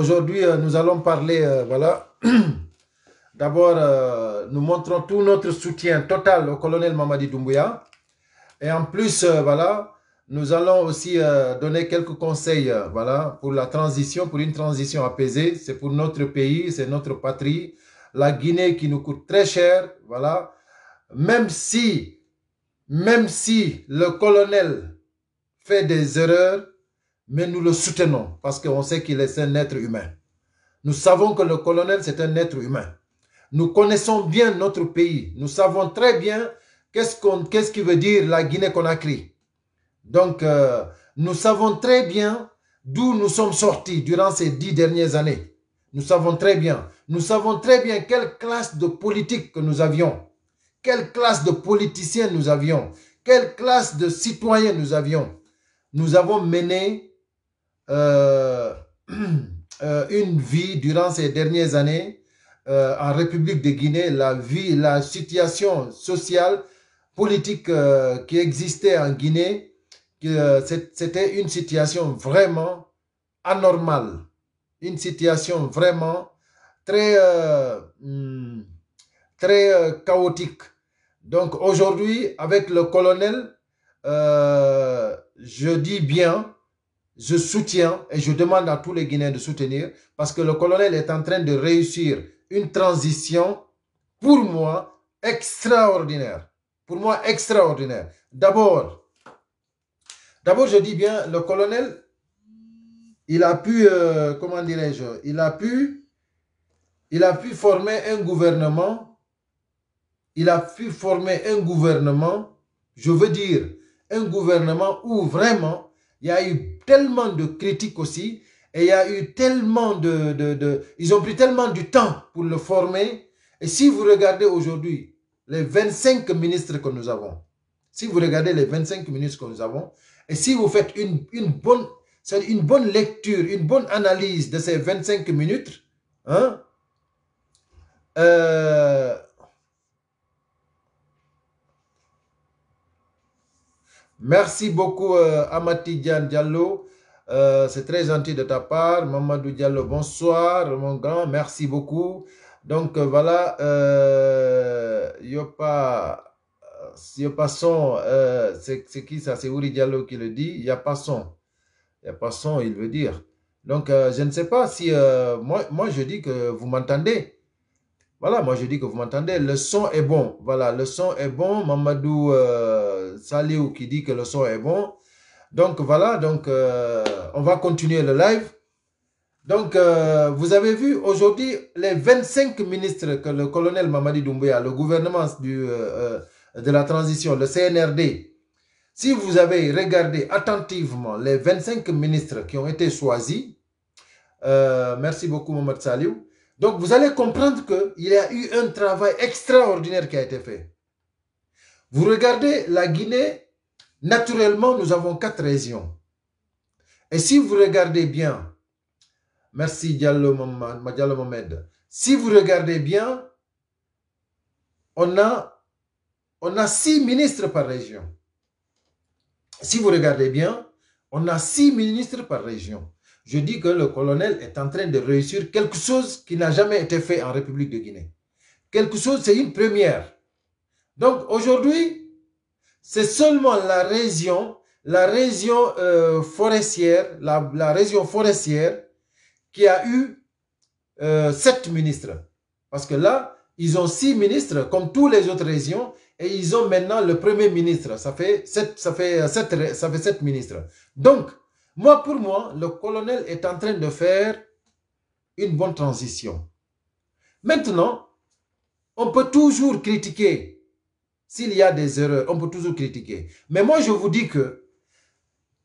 Aujourd'hui, euh, nous allons parler, euh, voilà. D'abord, euh, nous montrons tout notre soutien total au colonel Mamadi Doumbouya. Et en plus, voilà, nous allons aussi donner quelques conseils, voilà, pour la transition, pour une transition apaisée. C'est pour notre pays, c'est notre patrie. La Guinée qui nous coûte très cher, voilà. Même si, même si le colonel fait des erreurs, mais nous le soutenons parce qu'on sait qu'il est un être humain. Nous savons que le colonel, c'est un être humain. Nous connaissons bien notre pays. Nous savons très bien qu'est-ce qu'on, qu'est-ce qui veut dire la Guinée-Conakry. Donc, euh, nous savons très bien d'où nous sommes sortis durant ces dix dernières années. Nous savons très bien. Nous savons très bien quelle classe de politique que nous avions, quelle classe de politiciens nous avions, quelle classe de citoyens nous avions. Nous avons mené euh, euh, une vie durant ces dernières années euh, en République de Guinée, la vie, la situation sociale, politique qui existait en Guinée, c'était une situation vraiment anormale, une situation vraiment très, hmm, très chaotique. Donc aujourd'hui, avec le colonel, je dis bien, je soutiens et je demande à tous les Guinéens de soutenir parce que le colonel est en train de réussir une transition pour moi extraordinaire. Pour moi extraordinaire. D'abord, d'abord je dis bien, le colonel, il a pu, euh, comment dirais-je, il a pu, il a pu former un gouvernement, il a pu former un gouvernement, je veux dire, un gouvernement où vraiment il y a eu tellement de critiques aussi. Et il y a eu tellement de, Ils ont pris tellement du temps pour le former. Et si vous regardez aujourd'hui les 25 ministres que nous avons, si vous regardez les 25 ministres que nous avons, et si vous faites une, une bonne, une bonne lecture, une bonne analyse de ces 25 minutes, hein, euh, Merci beaucoup, euh, Amati Diallo. Euh, c'est très gentil de ta part. Mamadou Diallo, bonsoir, mon grand. Merci beaucoup. Donc, euh, voilà, n'y a pas son, euh, C'est qui ça C'est Ouri Diallo qui le dit. Il n'y a pas son. Il n'y a pas son, il veut dire. Donc, je ne sais pas si... moi, moi, je dis que vous m'entendez. Voilà, moi, je dis que vous m'entendez. Le son est bon. Voilà, le son est bon. Mamadou... Saliou qui dit que le son est bon. Donc voilà, donc euh, on va continuer le live. Donc euh, vous avez vu aujourd'hui les 25 ministres que le colonel Mamadi Doumbouya, le gouvernement du, euh, de la transition, le CNRD, si vous avez regardé attentivement les 25 ministres qui ont été choisis, merci beaucoup Mamad Saliou, donc vous allez comprendre qu'il y a eu un travail extraordinaire qui a été fait. Vous regardez la Guinée, naturellement, nous avons quatre régions. Et si vous regardez bien, merci Diallo Mohamed, si vous regardez bien, on a, on a six ministres par région. Si vous regardez bien, on a six ministres par région. Je dis que le colonel est en train de réussir quelque chose qui n'a jamais été fait en République de Guinée. Quelque chose, c'est une première. Donc aujourd'hui, c'est seulement la région, la région euh, forestière, la, région forestière qui a eu euh, sept ministres. Parce que là, ils ont six ministres, comme toutes les autres régions, et ils ont maintenant le premier ministre. Ça fait sept, ça fait euh, ça fait sept ministres. Donc, moi, pour moi, le colonel est en train de faire une bonne transition. Maintenant, on peut toujours critiquer s'il y a des erreurs, on peut toujours critiquer. Mais moi, je vous dis que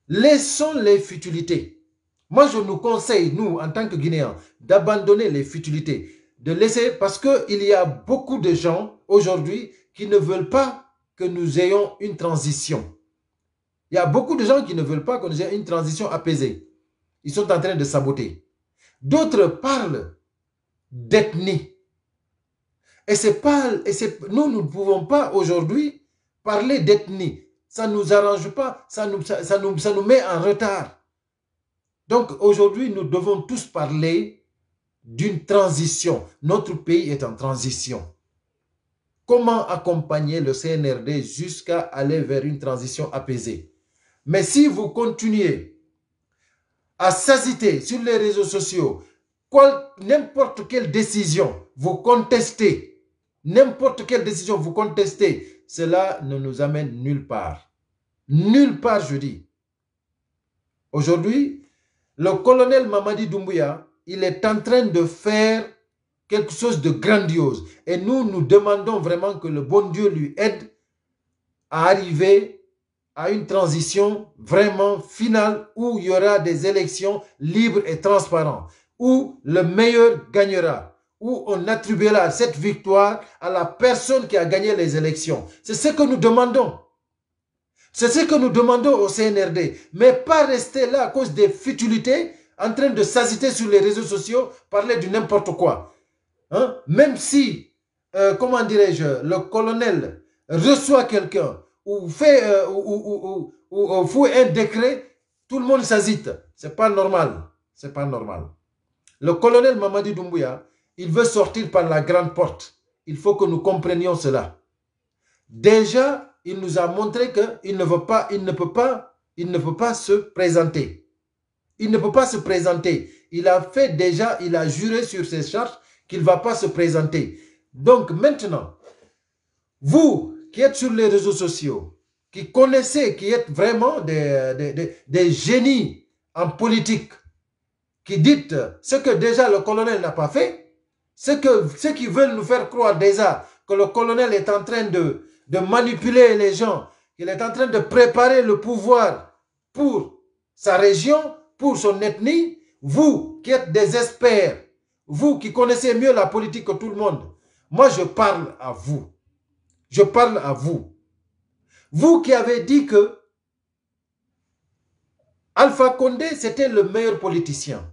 laissons les futilités. Moi, je nous conseille, nous, en tant que Guinéens, d'abandonner les futilités, de laisser, parce qu'il y a beaucoup de gens aujourd'hui qui ne veulent pas que nous ayons une transition. Il y a beaucoup de gens qui ne veulent pas que nous ayons une transition apaisée. Ils sont en train de saboter. D'autres parlent d'ethnie. Et c'est pas, et nous, nous ne pouvons pas aujourd'hui parler d'ethnie. Ça ne nous arrange pas, ça nous, ça, nous, ça nous met en retard. Donc aujourd'hui, nous devons tous parler d'une transition. Notre pays est en transition. Comment accompagner le CNRD jusqu'à aller vers une transition apaisée Mais si vous continuez à s'agiter sur les réseaux sociaux, n'importe quelle décision, vous contestez, n'importe quelle décision vous contestez, cela ne nous amène nulle part. Nulle part, je dis. Aujourd'hui, le colonel Mamadi Doumbouya, il est en train de faire quelque chose de grandiose. Et nous, nous demandons vraiment que le bon Dieu lui aide à arriver à une transition vraiment finale où il y aura des élections libres et transparentes, où le meilleur gagnera où on attribuera cette victoire à la personne qui a gagné les élections. C'est ce que nous demandons. C'est ce que nous demandons au CNRD. Mais pas rester là à cause des futilités, en train de s'agiter sur les réseaux sociaux, parler du n'importe quoi. Hein? Même si, euh, comment dirais-je, le colonel reçoit quelqu'un ou fait euh, ou, fout un décret, tout le monde s'agite. C'est pas normal. C'est pas normal. Le colonel Mamadi Doumbouya, il veut sortir par la grande porte. Il faut que nous comprenions cela. Déjà, il nous a montré qu'il ne veut pas, il ne peut pas, il ne peut pas se présenter. Il ne peut pas se présenter. Il a fait déjà, il a juré sur ses charges qu'il ne va pas se présenter. Donc maintenant, vous qui êtes sur les réseaux sociaux, qui connaissez, qui êtes vraiment des, des génies en politique, qui dites ce que déjà le colonel n'a pas fait, ceux, qui veulent nous faire croire déjà que le colonel est en train de, de manipuler les gens, qu'il est en train de préparer le pouvoir pour sa région, pour son ethnie, vous qui êtes des vous qui connaissez mieux la politique que tout le monde, moi je parle à vous. Je parle à vous. Vous qui avez dit que Alpha Condé, c'était le meilleur politicien.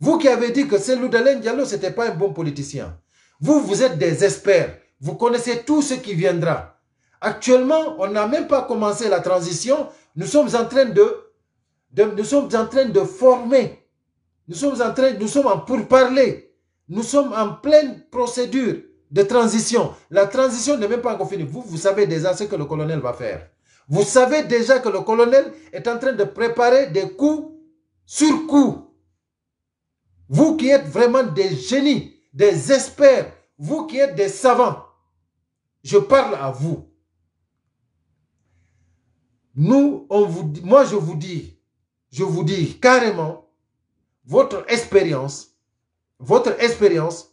Vous qui avez dit que Cellou Diallo, ce n'était pas un bon politicien. Vous, vous êtes des experts. Vous connaissez tout ce qui viendra. Actuellement, on n'a même pas commencé la transition. Nous sommes en train de, nous sommes en train de former. Nous sommes en train, nous sommes en pourparler. Nous sommes en pleine procédure de transition. La transition n'est même pas encore finie. Vous, vous savez déjà ce que le colonel va faire. Vous savez déjà que le colonel est en train de préparer des coups sur coups vous qui êtes vraiment des génies, des experts, vous qui êtes des savants, je parle à vous. Nous, on vous, moi, je vous dis, je vous dis carrément, votre expérience, votre expérience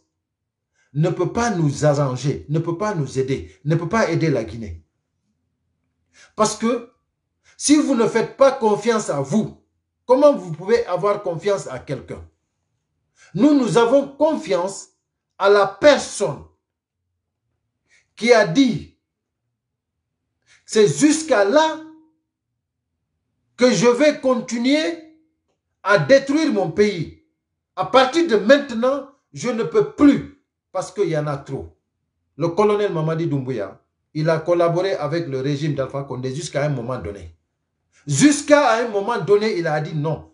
ne peut pas nous arranger, ne peut pas nous aider, ne peut pas aider la Guinée. Parce que si vous ne faites pas confiance à vous, comment vous pouvez avoir confiance à quelqu'un nous, nous avons confiance à la personne qui a dit, c'est jusqu'à là que je vais continuer à détruire mon pays. À partir de maintenant, je ne peux plus parce qu'il y en a trop. Le colonel Mamadi Doumbouya, il a collaboré avec le régime d'Alpha Condé jusqu'à un moment donné. Jusqu'à un moment donné, il a dit non,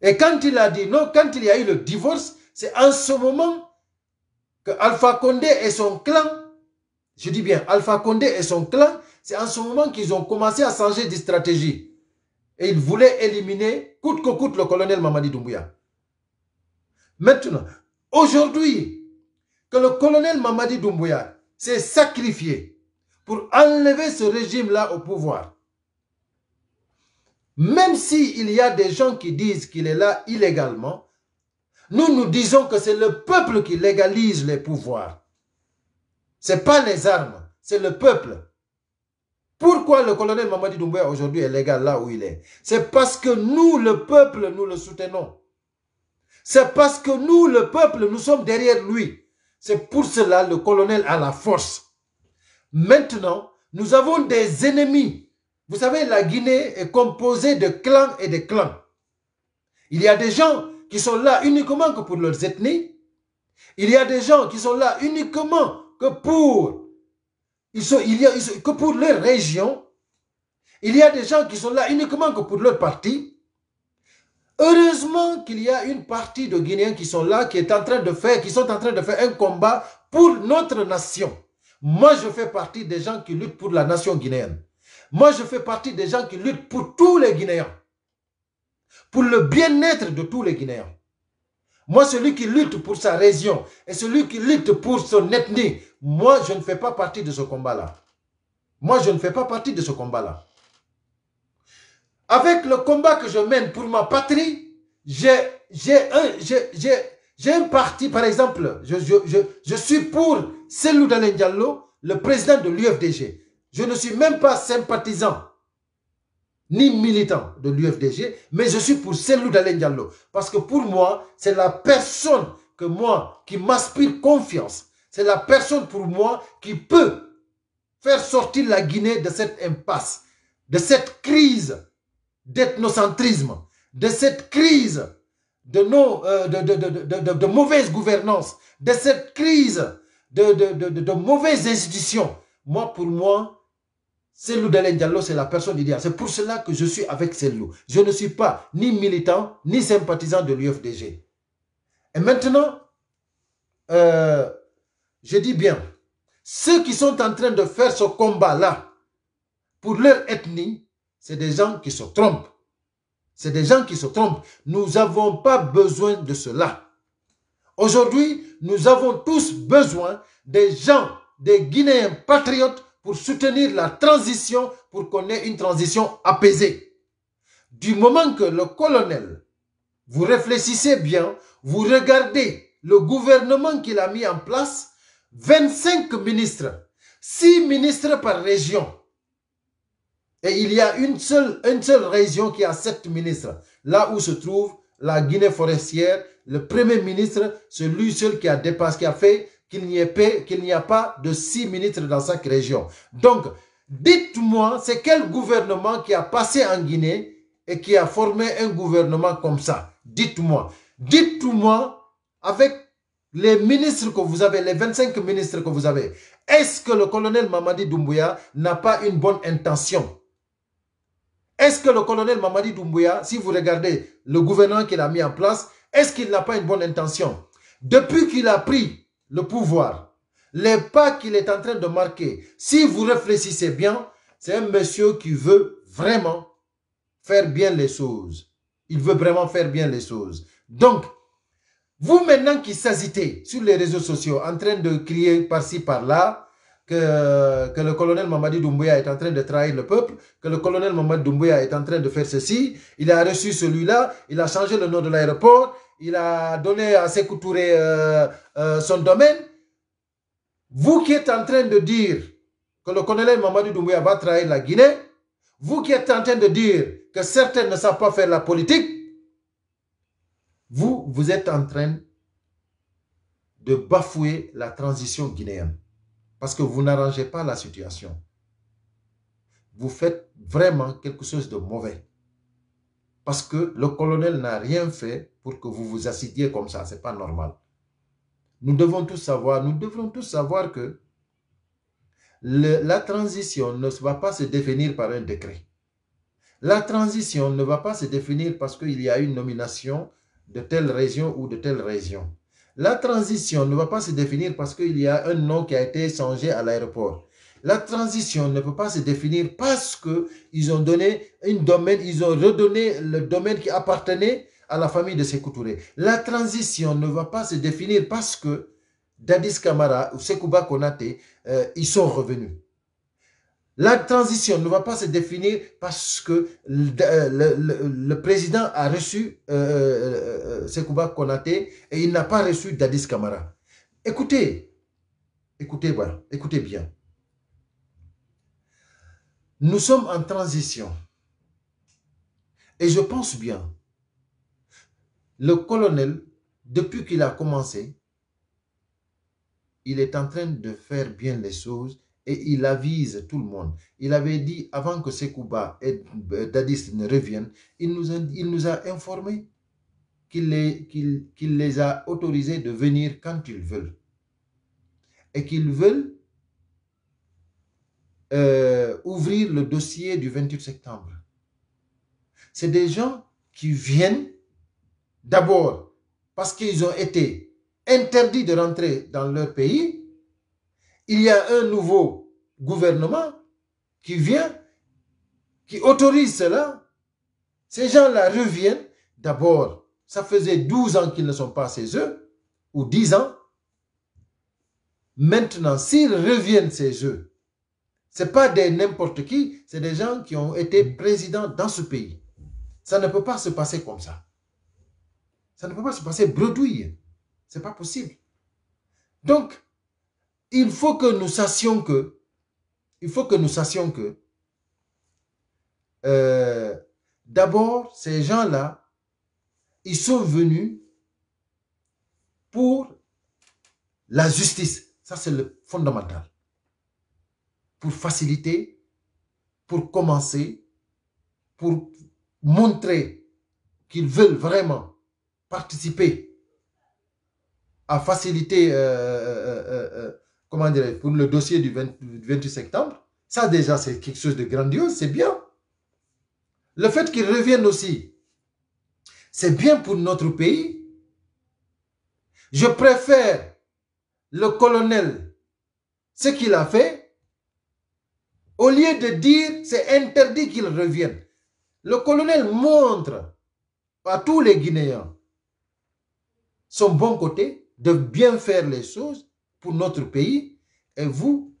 et quand il a dit non, quand il y a eu le divorce, c'est en ce moment que Alpha Condé et son clan, je dis bien Alpha Condé et son clan, c'est en ce moment qu'ils ont commencé à changer de stratégie. Et ils voulaient éliminer coûte que coûte le colonel Mamadi Doumbouya. Maintenant, aujourd'hui, que le colonel Mamadi Doumbouya s'est sacrifié pour enlever ce régime-là au pouvoir, même s'il y a des gens qui disent qu'il est là illégalement, nous nous disons que c'est le peuple qui légalise les pouvoirs. Ce n'est pas les armes, c'est le peuple. Pourquoi le colonel Mamadi Doumbouya aujourd'hui est légal là où il est C'est parce que nous, le peuple, nous le soutenons. C'est parce que nous, le peuple, nous sommes derrière lui. C'est pour cela le colonel a la force. Maintenant, nous avons des ennemis vous savez, la Guinée est composée de clans et de clans. Il y a des gens qui sont là uniquement que pour leurs ethnies. Il y a des gens qui sont là uniquement que pour, ils il y a, que pour leur région. Il y a des gens qui sont là uniquement que pour leur parti. Heureusement qu'il y a une partie de Guinéens qui sont là, qui est en train de faire, qui sont en train de faire un combat pour notre nation. Moi, je fais partie des gens qui luttent pour la nation guinéenne. Moi, je fais partie des gens qui luttent pour tous les Guinéens, pour le bien-être de tous les Guinéens. Moi, celui qui lutte pour sa région et celui qui lutte pour son ethnie, moi, je ne fais pas partie de ce combat-là. Moi, je ne fais pas partie de ce combat-là. Avec le combat que je mène pour ma patrie, j'ai un, parti, par exemple, je, suis pour Selou Diallo, le président de l'UFDG. Je ne suis même pas sympathisant ni militant de l'UFDG, mais je suis pour Selou Dalen Diallo. Parce que pour moi, c'est la personne que moi, qui m'aspire confiance, c'est la personne pour moi qui peut faire sortir la Guinée de cette impasse, de cette crise d'ethnocentrisme, de cette crise de, euh, mauvaise gouvernance, de cette crise de, de mauvaises institutions. Moi, pour moi, c'est c'est la personne idéale. C'est pour cela que je suis avec Selou. Je ne suis pas ni militant, ni sympathisant de l'UFDG. Et maintenant, euh, je dis bien, ceux qui sont en train de faire ce combat-là, pour leur ethnie, c'est des gens qui se trompent. C'est des gens qui se trompent. Nous n'avons pas besoin de cela. Aujourd'hui, nous avons tous besoin des gens, des Guinéens patriotes pour soutenir la transition, pour qu'on ait une transition apaisée. Du moment que le colonel, vous réfléchissez bien, vous regardez le gouvernement qu'il a mis en place, 25 ministres, 6 ministres par région. Et il y a une seule, une seule région qui a 7 ministres, là où se trouve la Guinée forestière, le premier ministre, celui seul qui a dépassé, qui a fait qu'il n'y ait, qu'il n'y a pas de six ministres dans chaque région. Donc, dites-moi, c'est quel gouvernement qui a passé en Guinée et qui a formé un gouvernement comme ça Dites-moi. Dites-moi, avec les ministres que vous avez, les 25 ministres que vous avez, est-ce que le colonel Mamadi Doumbouya n'a pas une bonne intention Est-ce que le colonel Mamadi Doumbouya, si vous regardez le gouvernement qu'il a mis en place, est-ce qu'il n'a pas une bonne intention Depuis qu'il a pris le pouvoir, les pas qu'il est en train de marquer, si vous réfléchissez bien, c'est un monsieur qui veut vraiment faire bien les choses. Il veut vraiment faire bien les choses. Donc, vous maintenant qui s'agitez sur les réseaux sociaux en train de crier par-ci par-là que, que le colonel Mamadi Doumbouya est en train de trahir le peuple, que le colonel Mamadi Doumbouya est en train de faire ceci, il a reçu celui-là, il a changé le nom de l'aéroport, il a donné à Sekou Touré euh, euh, son domaine. Vous qui êtes en train de dire que le colonel Mamadou Doumbouya va trahir la Guinée, vous qui êtes en train de dire que certains ne savent pas faire la politique, vous, vous êtes en train de bafouer la transition guinéenne parce que vous n'arrangez pas la situation. Vous faites vraiment quelque chose de mauvais. Parce que le colonel n'a rien fait pour que vous vous assidiez comme ça. Ce n'est pas normal. Nous devons tous savoir, nous devrons tous savoir que la transition ne va pas se définir par un décret. La transition ne va pas se définir parce qu'il y a une nomination de telle région ou de telle région. La transition ne va pas se définir parce qu'il y a un nom qui a été changé à l'aéroport. La transition ne peut pas se définir parce qu'ils ont donné une domaine, ils ont redonné le domaine qui appartenait à la famille de Sekou La transition ne va pas se définir parce que Dadis Kamara ou Sekouba Konate, euh, ils sont revenus. La transition ne va pas se définir parce que le, euh, président a reçu euh, Sekouba Konate et il n'a pas reçu Dadis Kamara. Écoutez, écoutez, voilà, écoutez bien. Nous sommes en transition. Et je pense bien, le colonel, depuis qu'il a commencé, il est en train de faire bien les choses et il avise tout le monde. Il avait dit avant que Sekouba et Dadis ne reviennent, il nous a, il qu'il les, les a autorisés de venir quand ils veulent. Et qu'ils veulent euh, ouvrir le dossier du 28 septembre. C'est des gens qui viennent d'abord parce qu'ils ont été interdits de rentrer dans leur pays. Il y a un nouveau gouvernement qui vient, qui autorise cela. Ces gens-là reviennent d'abord. Ça faisait 12 ans qu'ils ne sont pas chez eux, ou 10 ans. Maintenant, s'ils reviennent chez eux, ce n'est pas des n'importe qui, c'est des gens qui ont été présidents dans ce pays. Ça ne peut pas se passer comme ça. Ça ne peut pas se passer bredouille. C'est pas possible. Donc, il faut que nous sachions que, il faut que nous sachions que, euh, d'abord, ces gens-là, ils sont venus pour la justice. Ça, c'est le fondamental faciliter, pour commencer, pour montrer qu'ils veulent vraiment participer à faciliter, euh, euh, euh, comment dire, pour le dossier du, du 28 septembre, ça déjà c'est quelque chose de grandiose, c'est bien. Le fait qu'ils reviennent aussi, c'est bien pour notre pays. Je préfère le colonel, ce qu'il a fait, au lieu de dire c'est interdit qu'il revienne. le colonel montre à tous les Guinéens son bon côté de bien faire les choses pour notre pays. Et vous,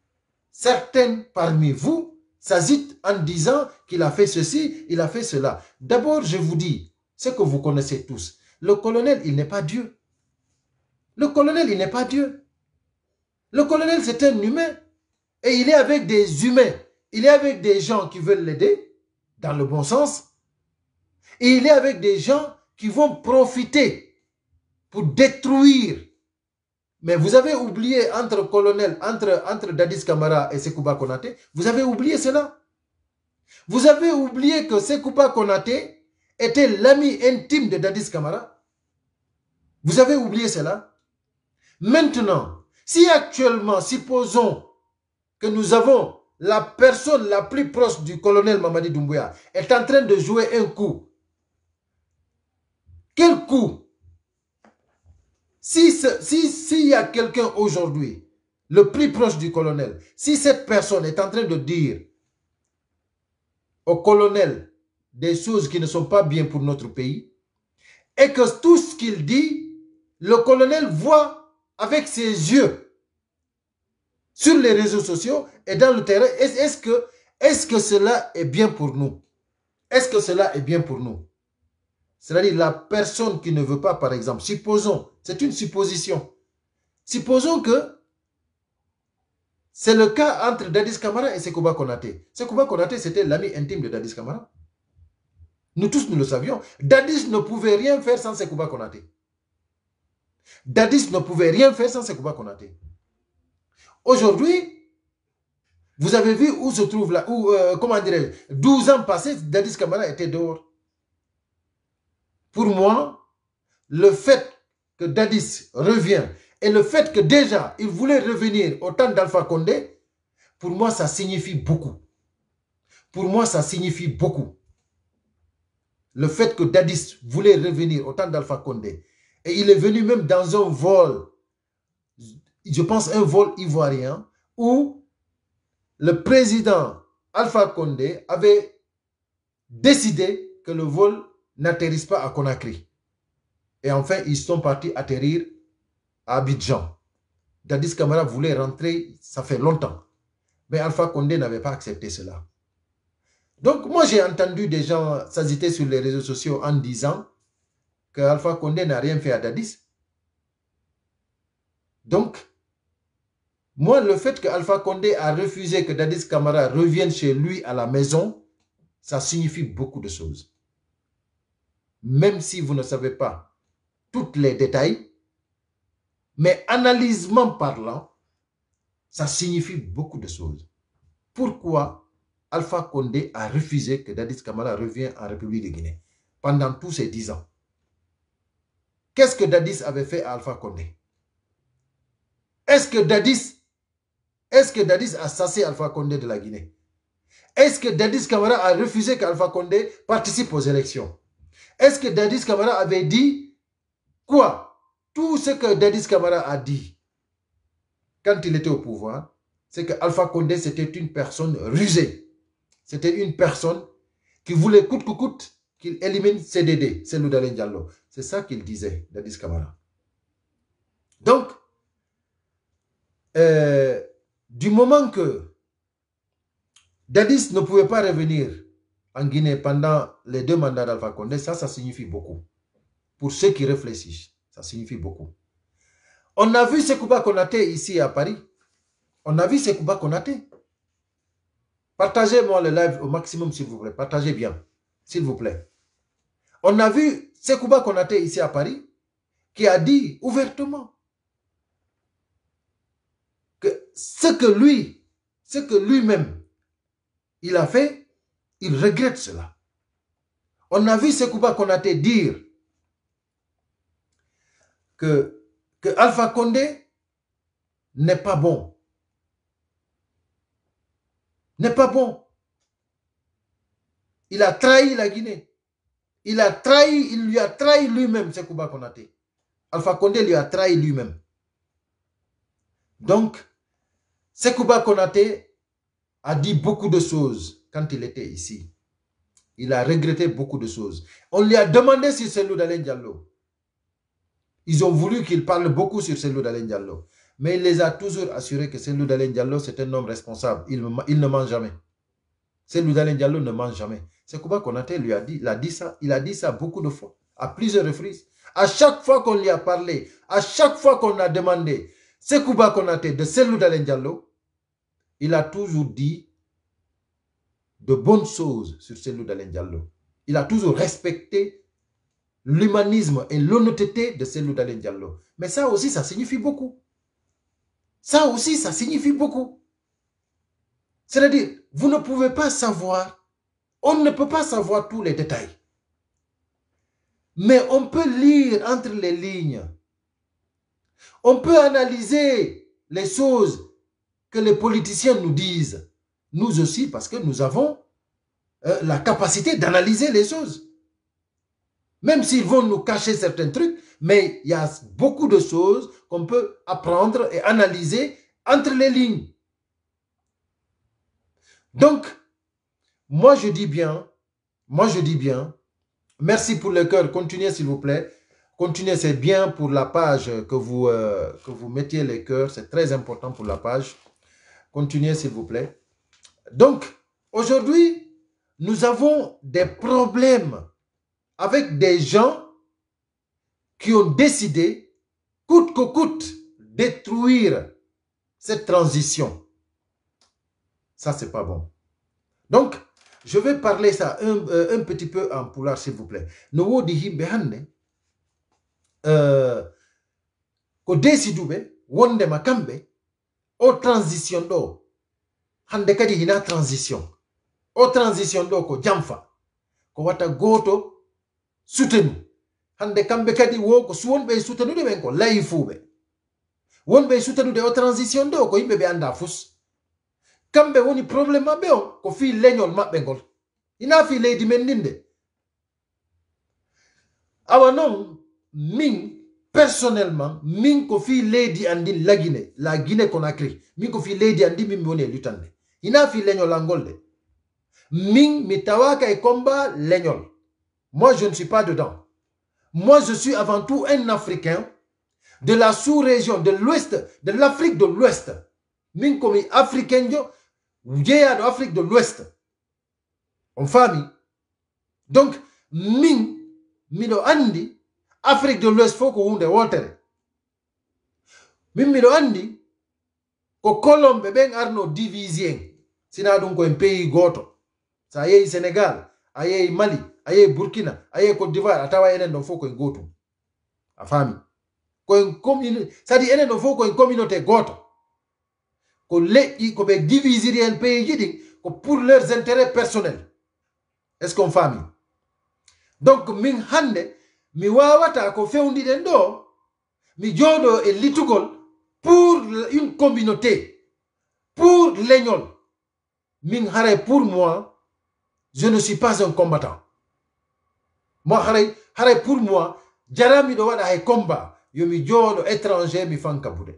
certains parmi vous, s'agitent en disant qu'il a fait ceci, il a fait cela. D'abord, je vous dis ce que vous connaissez tous. Le colonel, il n'est pas Dieu. Le colonel, il n'est pas Dieu. Le colonel, c'est un humain. Et il est avec des humains il est avec des gens qui veulent l'aider, dans le bon sens, et il est avec des gens qui vont profiter pour détruire. Mais vous avez oublié entre colonel, entre, entre Dadis Kamara et Sekouba Konate, vous avez oublié cela. Vous avez oublié que Sekouba Konate était l'ami intime de Dadis Kamara. Vous avez oublié cela. Maintenant, si actuellement, supposons que nous avons la personne la plus proche du colonel Mamadi Doumbouya est en train de jouer un coup. Quel coup S'il si, s'il y a quelqu'un aujourd'hui, le plus proche du colonel, si cette personne est en train de dire au colonel des choses qui ne sont pas bien pour notre pays, et que tout ce qu'il dit, le colonel voit avec ses yeux sur les réseaux sociaux et dans le terrain. Est-ce que, est que cela est bien pour nous Est-ce que cela est bien pour nous C'est-à-dire la personne qui ne veut pas, par exemple, supposons, c'est une supposition. Supposons que c'est le cas entre Dadis Kamara et Sekouba Konaté. Sekouba Konaté, c'était l'ami intime de Dadis Kamara. Nous tous, nous le savions. Dadis ne pouvait rien faire sans Sekouba Konaté. Dadis ne pouvait rien faire sans Sekouba Konaté. Aujourd'hui, vous avez vu où se trouve là, où, euh, comment dirais-je, 12 ans passés, Dadis Kamara était dehors. Pour moi, le fait que Dadis revient et le fait que déjà il voulait revenir au temps d'Alpha Condé, pour moi, ça signifie beaucoup. Pour moi, ça signifie beaucoup. Le fait que Dadis voulait revenir au temps d'Alpha Condé, et il est venu même dans un vol je pense, un vol ivoirien où le président Alpha Condé avait décidé que le vol n'atterrisse pas à Conakry. Et enfin, ils sont partis atterrir à Abidjan. Dadis Camara voulait rentrer, ça fait longtemps. Mais Alpha Condé n'avait pas accepté cela. Donc, moi, j'ai entendu des gens s'agiter sur les réseaux sociaux en disant que Alpha Condé n'a rien fait à Dadis. Donc, moi, le fait que Alpha Condé a refusé que Dadis Camara revienne chez lui à la maison, ça signifie beaucoup de choses. Même si vous ne savez pas tous les détails, mais analysement parlant, ça signifie beaucoup de choses. Pourquoi Alpha Condé a refusé que Dadis Kamara revienne en République de Guinée pendant tous ces dix ans Qu'est-ce que Dadis avait fait à Alpha Condé Est-ce que Dadis est-ce que Dadis a sassé Alpha Condé de la Guinée Est-ce que Dadis Kamara a refusé qu'Alpha Condé participe aux élections Est-ce que Dadis Kamara avait dit quoi Tout ce que Dadis Kamara a dit quand il était au pouvoir, c'est que Alpha Condé, c'était une personne rusée. C'était une personne qui voulait coûte que coûte qu'il élimine CDD, d'Alen Diallo. C'est ça qu'il disait, Dadis Kamara. Donc, euh, du moment que Dadis ne pouvait pas revenir en Guinée pendant les deux mandats d'Alpha Condé, ça, ça signifie beaucoup. Pour ceux qui réfléchissent, ça signifie beaucoup. On a vu Sekouba Konaté ici à Paris. On a vu Sekouba Konaté. Partagez-moi le live au maximum, s'il vous plaît. Partagez bien, s'il vous plaît. On a vu Sekouba Konaté ici à Paris qui a dit ouvertement ce que lui, ce que lui-même, il a fait, il regrette cela. On a vu a été dire que, que Alpha Condé n'est pas bon. N'est pas bon. Il a trahi la Guinée. Il a trahi, il lui a trahi lui-même a Konaté. Alpha Condé lui a trahi lui-même. Donc, Sekouba Konate a dit beaucoup de choses quand il était ici. Il a regretté beaucoup de choses. On lui a demandé sur Selou d'Alen Diallo. Ils ont voulu qu'il parle beaucoup sur Selou d'Alen Diallo. Mais il les a toujours assuré que Selou d'Alen Diallo, c'est un homme responsable. Il, ne mange jamais. Selou Diallo ne mange jamais. Sekouba Konate lui a dit, il dit ça, il a dit ça beaucoup de fois, à plusieurs reprises. À chaque fois qu'on lui a parlé, à chaque fois qu'on a demandé Sekouba Konate de Selou Diallo, il a toujours dit de bonnes choses sur celle Dalen Diallo. Il a toujours respecté l'humanisme et l'honnêteté de celle Dalen Diallo. Mais ça aussi, ça signifie beaucoup. Ça aussi, ça signifie beaucoup. C'est-à-dire, vous ne pouvez pas savoir, on ne peut pas savoir tous les détails. Mais on peut lire entre les lignes. On peut analyser les choses les politiciens nous disent, nous aussi, parce que nous avons euh, la capacité d'analyser les choses. Même s'ils vont nous cacher certains trucs, mais il y a beaucoup de choses qu'on peut apprendre et analyser entre les lignes. Donc, moi je dis bien, moi je dis bien, merci pour le cœur, continuez s'il vous plaît. Continuez, c'est bien pour la page que vous, euh, que vous mettiez les cœurs, c'est très important pour la page. Continuez, s'il vous plaît. Donc, aujourd'hui, nous avons des problèmes avec des gens qui ont décidé, coûte que coûte, détruire cette transition. Ça, c'est pas bon. Donc, je vais parler ça un, euh, petit peu en poulard, s'il vous plaît. Nous avons euh, ko décidé, dube wonde makambe o oh, transition ɗo hande kadi hina transition o oh, transition ɗo ko jamfa ko watta goto sutenu hande kamɓe kadi wo ko wonɓe sutenude ɓen ko layi fuɓe wonɓe sutenude o transition ɗo ko yimɓe ɓe anda fus kamɓe woni probléme maɓɓe on ko fi leñol maɓɓe ngol ina fi leydi men ndin awa non min personnellement min ko fi andi la guinée la guinée a min ko fi Lady andi min lutane, lutande ina fi leñol angol de min mi tawaka e moi je ne suis pas dedans moi je suis avant tout un africain de la sous-région de l'ouest de l'afrique de l'ouest min komi africain jo de afrique de l'ouest En famille. donc min mino andi afrique de l'ouest foko ko hunde wotere min miɗo andi ko colombe ɓen arno divisi'en sina ɗum en pays gooto so a yehi sénégal a mali aye burkina a Côte d'Ivoire d'ivoire a tawa enen en goto. Afami. Ko a faami sa di enen ɗon fof en communauté goto ko leƴƴi ko ɓe divisiri en pays ji ɗin ko pour leurs intérêt personnel est ce qu'on faami donc min hannde mi wawata ko fewdiɗen ɗo mi jooɗo e littugol pour une communauté pour leñol min hare pour moi je ne suis pas un combattant mo hare hare pour moi jarami miɗo waɗa hay combat yomi jooɗo étranger mi fanka buɗe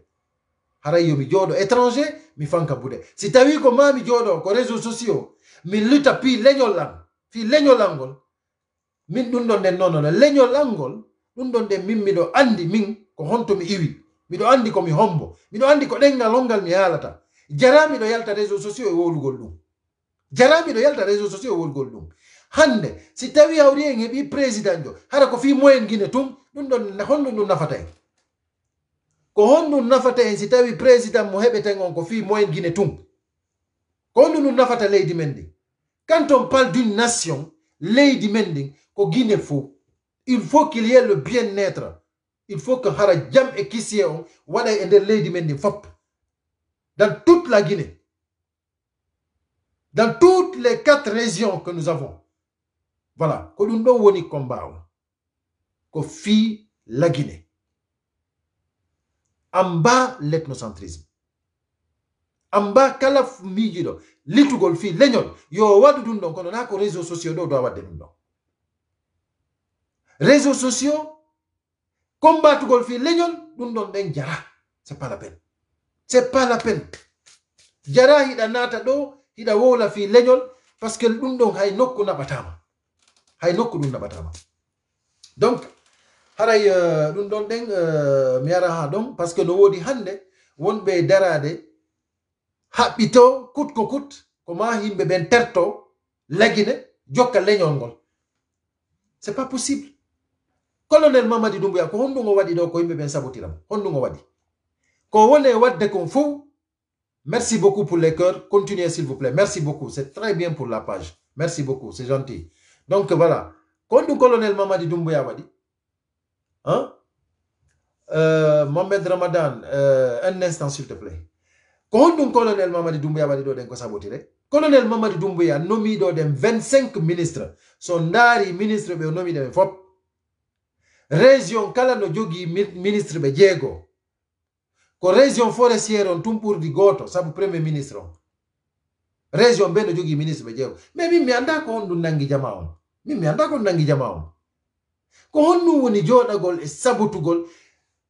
hare yomi jooɗo étranger mi fanka buɗe si tawi ko ma mi jooɗo ko réseau sociaux mi luta pi leñol am fi leñolal ngol min ɗum ɗon nden noon noon leñol alngol ɗum ɗon nden min miɗo anndi min ko honto mi iwi miɗo anndi ko mi hombo miɗo anndi ko ɗengal hongal mi haalata jara miɗo yalta réseau sociaux e wolugol ɗum jara miɗo yalta réseau sociaux e wolugol ɗum hannde si tawi hawri en heɓi président jo hara ko fii moyen guine tum ɗum ɗon honɗum ɗum nafata en ko honɗum nafata en si tawi président mo heɓeten on ko fii moyen guine tum ko honɗum ɗum nafata leydi men ndin quand on parle d'une nation leydi men ndin Au Guinée Il faut qu'il y ait le bien-être. Il faut que Harajam et Kisien, Wada et Lady Mendi Fop, dans toute la Guinée, dans toutes les quatre régions que nous avons, voilà, que nous avons combat, hein. que fit la Guinée. En bas, l'ethnocentrisme. En bas, Kalaf Mijido, Litugolfi, Legnol, Yo Wadu Dundon, qu'on a réseaux sociaux, doit avoir des réseaux sociaux combatugol fi leñol ɗum ɗon ɗen jara c'est pas la peine c'est pas la peine jara hiɗa il a hiɗa la fi leñol par ce que ɗum ɗon hay nokku naɓatama hay nokku ɗum naɓatama donc haray ɗum ɗon ɗen mi yara ha ɗon par ce que no woodi hande, wonɓe darade habito kut ko kout ko ma himbe ben terto lagine jokka leñol ngol c'est pas possible colonel mamadi dumbuya ko honɗugo wadi do ko yimɓe quand sabotiramo honɗugo wadi ko wone wadde kon fou merci beaucoup pour les cœurs continuez s'il vous plaît merci beaucoup c'est très bien pour la page merci beaucoup c'est gentil donc voilà Quand honɗum colonel mamadi dumbuya wadi hein euh, mohamed ramadan euh, un instant s'il te plaît Quand le colonel mamadi Doumbouya waɗi ɗo ko sabotire colonel mamadi Doumbouya a nommé 25 ministres. Son ndaari ministre a nommé 25. région kala no jogi ministre be jeego ko région forestière on tum di goto sabu premier ministre on région be no jogi ministre be jeego me mi mi anda ko honɗum nangi jama on mi mi anda ko nangi jama on ko honnu woni jooɗagol e sabutugol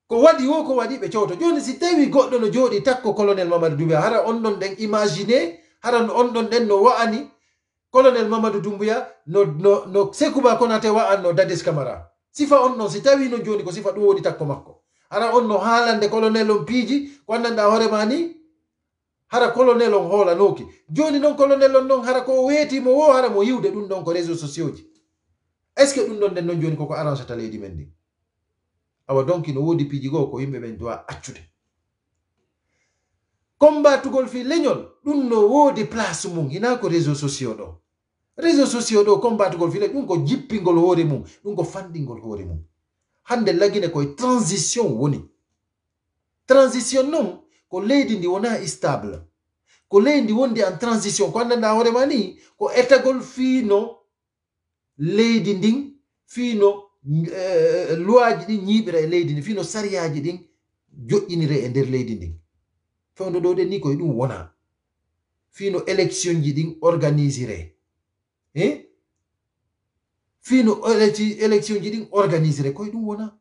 ko wadi wo ko wadi be cowto joni si tawi goddo no jodi takko colonel mamadou doumbouya hara on ɗon den imaginer hara on ɗon den no wa'ani colonel mamadou doumbouya no, no, no sekuba konate wa'an no dadis camara sifa on noon si tawino joni ko sifa ɗum woni takko makko ara on no haalande colonel on piiji ko andanɗa hoorema ni hara colonel on hoolanoki joni noon colonel on noon hara ko weetimo wo hara mo yiwde ɗum ɗon ko réseau sociau ji est ce que ɗum ɗon nden noon joni koko arrangeta leydi men ndi awa donki no woodi piiji goo ko yimɓe ɓen dowa accude combatugol fi leñol ɗum no woodi place mum hina ko réseau sociau ɗon réseau sociau ɗo combatugol fila ɗum ko jippingol hoore mum ɗum ko fanɗingol hoore mum hande lagine koye transition woni transition non ko leydi ndi wona stable ko leydi wondi en transition ko andanɗa hoorema ni ko étagol fiino leydi ndin fiino eh, luwaji ɗin ñiiɓira e leydi ndi fiino sariyaji ɗin joƴƴinire e nder leydi ndin fewdo ɗo ɗen ni koye ɗum wona fiino élection ji ɗin organisire eh fii no élection ji ɗin organisere koye ɗum wona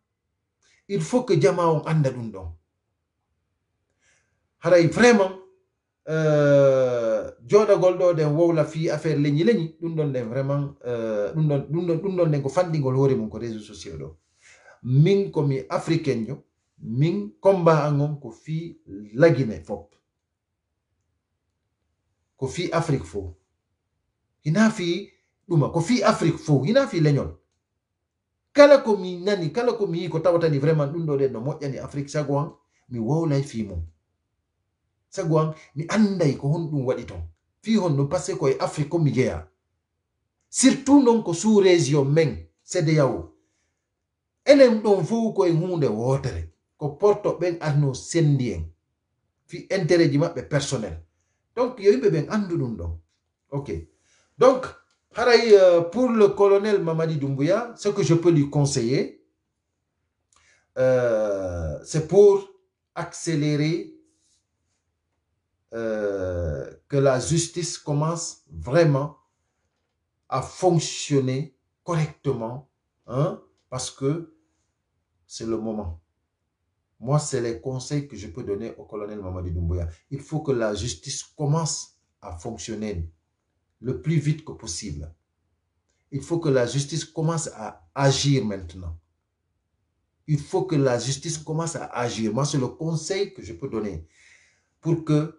il faut que jama on anda ɗum ɗon haray vraiment euh, joɗagol ɗo de wowla fi affaire leñi leñi ɗum ɗon ɗen vraiment euh, ɗum ɗon ɗum ko fanɗigol hoore mum ko réseau sociaux ɗo min komi africain jo min combat an ko fi lagine fop ko fi afrique fof hina fi ɗuma ko fi afrique fo hina fi leñol kala ko mi nani kala ko mi yi ko tawatani vraiment ɗum ɗo ɗen no moƴƴani afrique sago an mi wawlay fi mum sago an mi anday ko hon ɗum waɗi ton fi hon ɗum passe koye afrique ko mi jeeya surtout non ko sous région men sede yawo enen ɗon fo koye hunde wootere ko porto ɓen arno sendi en fi intérêt ji maɓɓe personnel donc yo yimɓe ɓen andu ɗum ɗon okay Donc, euh, pour le colonel Mamadi Doumbouya, ce que je peux lui conseiller, euh, c'est pour accélérer euh, que la justice commence vraiment à fonctionner correctement, hein, parce que c'est le moment. Moi, c'est les conseils que je peux donner au colonel Mamadi Doumbouya. Il faut que la justice commence à fonctionner le plus vite que possible. Il faut que la justice commence à agir maintenant. Il faut que la justice commence à agir. Moi, c'est le conseil que je peux donner pour que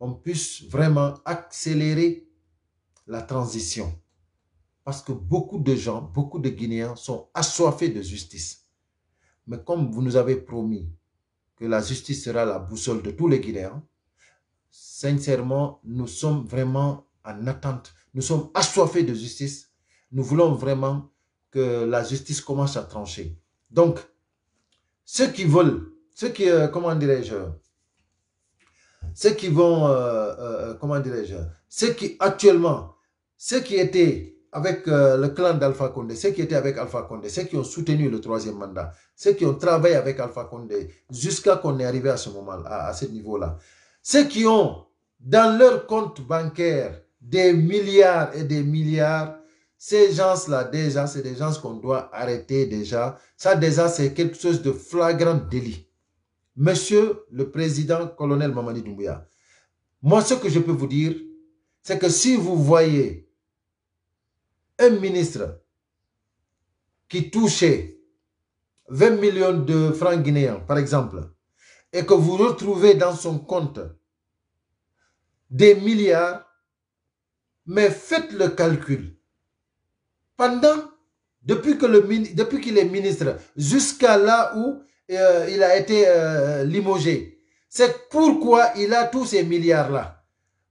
on puisse vraiment accélérer la transition. Parce que beaucoup de gens, beaucoup de Guinéens sont assoiffés de justice. Mais comme vous nous avez promis que la justice sera la boussole de tous les Guinéens, sincèrement, nous sommes vraiment en attente. Nous sommes assoiffés de justice. Nous voulons vraiment que la justice commence à trancher. Donc, ceux qui veulent, ceux qui, euh, comment dirais-je, ceux qui vont, euh, euh, comment dirais-je, ceux qui actuellement, ceux qui étaient avec le clan d'Alpha Condé, ceux qui étaient avec Alpha Condé, ceux qui ont soutenu le troisième mandat, ceux qui ont travaillé avec Alpha Condé jusqu'à qu'on est arrivé à ce moment, là à ce niveau-là, ceux qui ont dans leur compte bancaire des milliards et des milliards. Ces gens-là, déjà, c'est des gens qu'on doit arrêter déjà. Ça, déjà, c'est quelque chose de flagrant délit. Monsieur le Président colonel Mamadi Doumbouya, moi, ce que je peux vous dire, c'est que si vous voyez un ministre qui touchait 20 millions de francs guinéens, par exemple, et que vous retrouvez dans son compte des milliards, mais faites le calcul. Pendant, depuis qu'il est ministre, jusqu'à là où euh, il a été euh, limogé, c'est pourquoi il a tous ces milliards-là.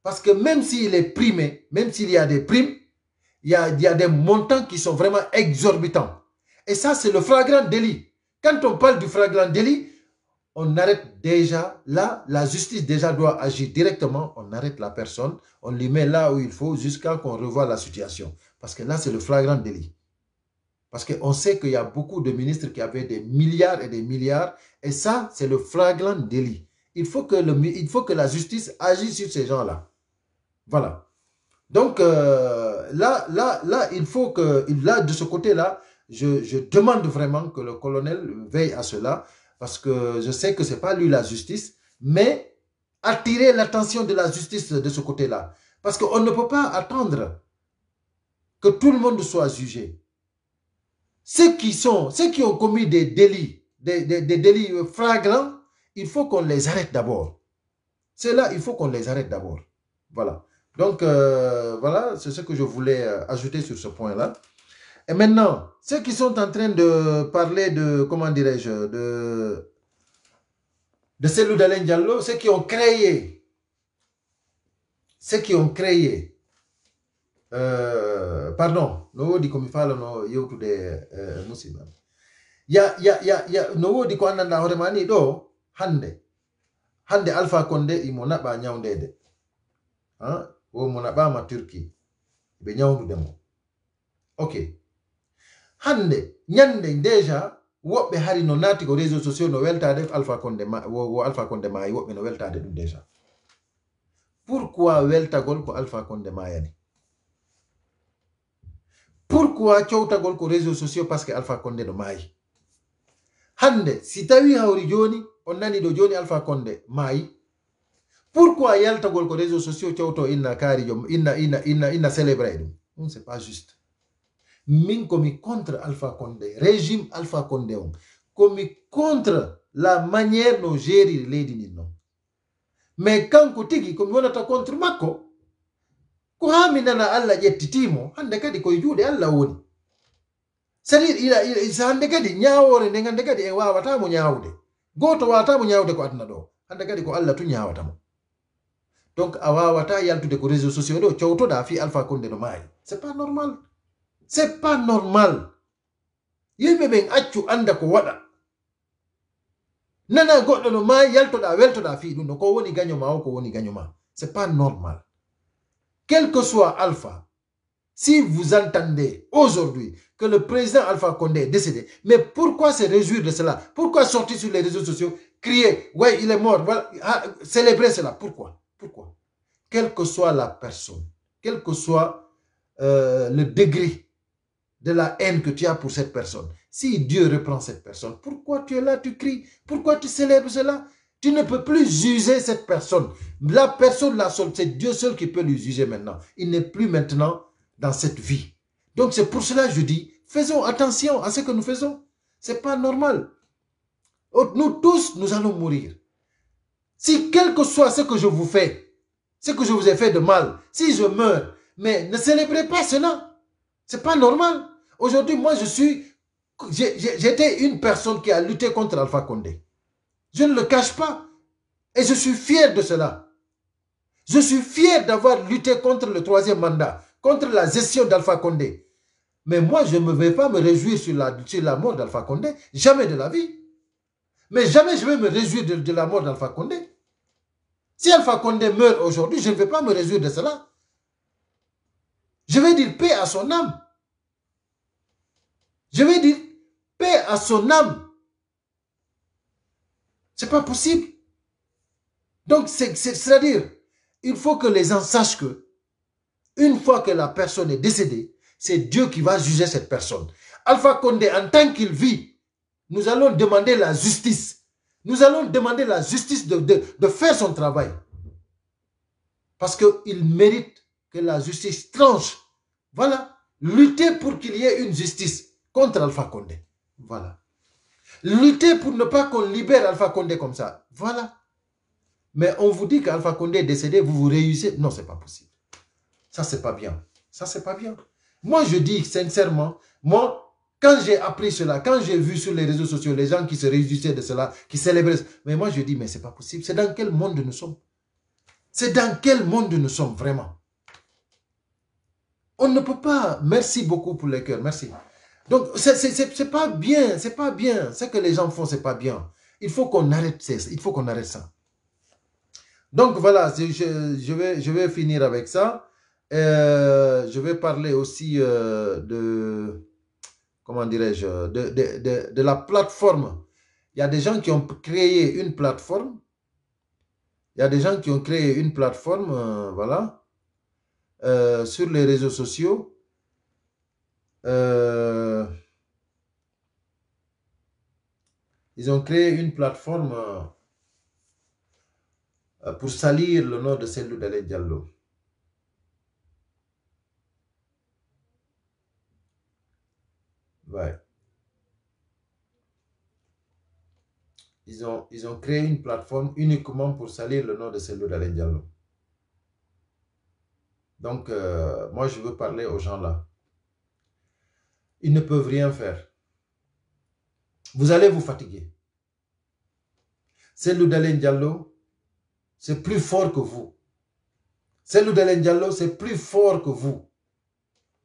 Parce que même s'il est primé, même s'il y a des primes, il y, a, il y a des montants qui sont vraiment exorbitants. Et ça, c'est le flagrant délit. Quand on parle du flagrant délit, on arrête déjà, là, la justice déjà doit agir directement, on arrête la personne, on lui met là où il faut jusqu'à qu'on revoie la situation. Parce que là, c'est le flagrant délit. Parce qu'on sait qu'il y a beaucoup de ministres qui avaient des milliards et des milliards, et ça, c'est le flagrant délit. Il faut que, le, il faut que la justice agisse sur ces gens-là. Voilà. Donc, euh, là, là, là, il faut que, là, de ce côté-là, je, je demande vraiment que le colonel veille à cela parce que je sais que ce n'est pas lui la justice, mais attirer l'attention de la justice de ce côté-là. Parce qu'on ne peut pas attendre que tout le monde soit jugé. Ceux qui, sont, ceux qui ont commis des délits, des, délits flagrants, il faut qu'on les arrête d'abord. C'est là, il faut qu'on les arrête d'abord. Voilà. Donc, euh, voilà, c'est ce que je voulais euh, ajouter sur ce point-là. Et maintenant, ceux qui sont en train de parler de, comment dirais-je, de, de celui d'Alain Diallo, ceux qui ont créé, ceux qui ont créé, euh, pardon, nous dit comme il parle, nous, il y a euh, musulmans. ya ya ya ya hande hande alpha hein? ok hande nyande déjà woɓɓe hari no naati ko réseau sociaux no weltade alpha conde wo alpha conde maayi woɓɓe no weltade ɗum déjà pourquoi weltagol ko alpha conde maayani pourquoi cowtagol ko réseau sociaux par ce que alpha conde no maayi hande si tawi hawri joni on nani ɗo joni alpha conde maayi pourquoi yaltagol ko réseau sociaux cowto inna kaari jom inna inna inna inna célébré ɗum ɗum c'est pas juste min komi contre Alpha Condé régime Alpha Condé on komi contre la manière no geri leydi ni non mais kanko tigi komi wonata contre makko ko ha mi nana allah ƴettitimo hande kadi koye juuɗe allah woni sadir ila, ila hande kadi ñawore nde hande kadi en wawatamo ñawde goto watamo ñawde ko aduna ɗo hande kadi ko allah tu ñawatamo donc a wawata yaltude ko réseau sociaux ɗo cowtoɗa fi alpha condé no maayi c'est pas normal c'est pas normal Ce n'est nana c'est pas normal quel que soit alpha si vous entendez aujourd'hui que le président Alpha Condé est décédé, mais pourquoi se réjouir de cela Pourquoi sortir sur les réseaux sociaux, crier « Ouais, il est mort ah, Célébrer cela. Pourquoi Pourquoi Quelle que soit la personne, quel que soit euh, le degré de la haine que tu as pour cette personne. Si Dieu reprend cette personne, pourquoi tu es là, tu cries Pourquoi tu célèbres cela Tu ne peux plus juger cette personne. La personne, la seule, c'est Dieu seul qui peut lui juger maintenant. Il n'est plus maintenant dans cette vie. Donc c'est pour cela que je dis, faisons attention à ce que nous faisons. C'est pas normal. Oh, nous tous, nous allons mourir. Si quel que soit ce que je vous fais, ce que je vous ai fait de mal, si je meurs, mais ne célébrez pas cela. C'est pas normal. Aujourd'hui, moi, je suis. J'étais une personne qui a lutté contre Alpha Condé. Je ne le cache pas. Et je suis fier de cela. Je suis fier d'avoir lutté contre le troisième mandat, contre la gestion d'Alpha Condé. Mais moi, je ne vais pas me réjouir sur la, la mort d'Alpha Condé, jamais de la vie. Mais jamais je ne vais me réjouir de, la mort d'Alpha Condé. Si Alpha Condé meurt aujourd'hui, je ne vais pas me réjouir de cela. Je vais dire paix à son âme. Je veux dire, paix à son âme. C'est pas possible. Donc, c'est-à-dire, il faut que les gens sachent que, une fois que la personne est décédée, c'est Dieu qui va juger cette personne. Alpha Condé, en tant qu'il vit, nous allons demander la justice. Nous allons demander la justice de, de faire son travail. Parce qu'il mérite que la justice tranche. Voilà. Lutter pour qu'il y ait une justice contre Alpha Condé. Voilà. Lutter pour ne pas qu'on libère Alpha Condé comme ça. Voilà. Mais on vous dit qu'Alpha Condé est décédé, vous vous réussissez. Non, c'est pas possible. Ça, c'est pas bien. Ça, c'est pas bien. Moi, je dis sincèrement, moi, quand j'ai appris cela, quand j'ai vu sur les réseaux sociaux les gens qui se réjouissaient de cela, qui célébraient, mais moi, je dis, mais c'est pas possible. C'est dans quel monde nous sommes C'est dans quel monde nous sommes vraiment On ne peut pas. Merci beaucoup pour les cœurs. Merci. Donc, c'est pas bien, c'est pas bien. Ce que les gens font, c'est pas bien. Il faut qu'on arrête ça, il faut qu'on arrête ça. Donc voilà, je, vais, je vais finir avec ça. Euh, je vais parler aussi euh, de, comment dirais-je, de, la plateforme. Il y a des gens qui ont créé une plateforme. Il y a des gens qui ont créé une plateforme, euh, voilà, sur les réseaux sociaux euh, ils ont créé une plateforme euh, pour salir le nom de Seydou d'Alé Diallo. Ouais. Ils ont, ils ont créé une plateforme uniquement pour salir le nom de Seydou Diallo. Donc, euh, moi, je veux parler aux gens là ils ne peuvent rien faire. Vous allez vous fatiguer. Celle Diallo, c'est plus fort que vous. Celle Diallo, c'est plus fort que vous.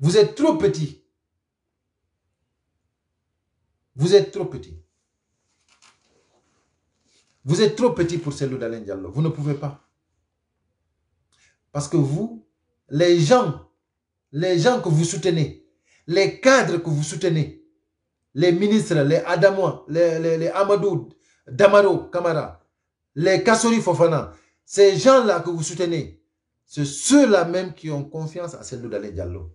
Vous êtes trop petit. Vous êtes trop petit. Vous êtes trop petit pour celle Diallo. Vous ne pouvez pas. Parce que vous, les gens, les gens que vous soutenez, les cadres que vous soutenez, les ministres, les Adamois, les, Amadou, Damaro, Kamara, les Kassori Fofana, ces gens-là que vous soutenez, c'est ceux-là même qui ont confiance à celle d'Alain Diallo.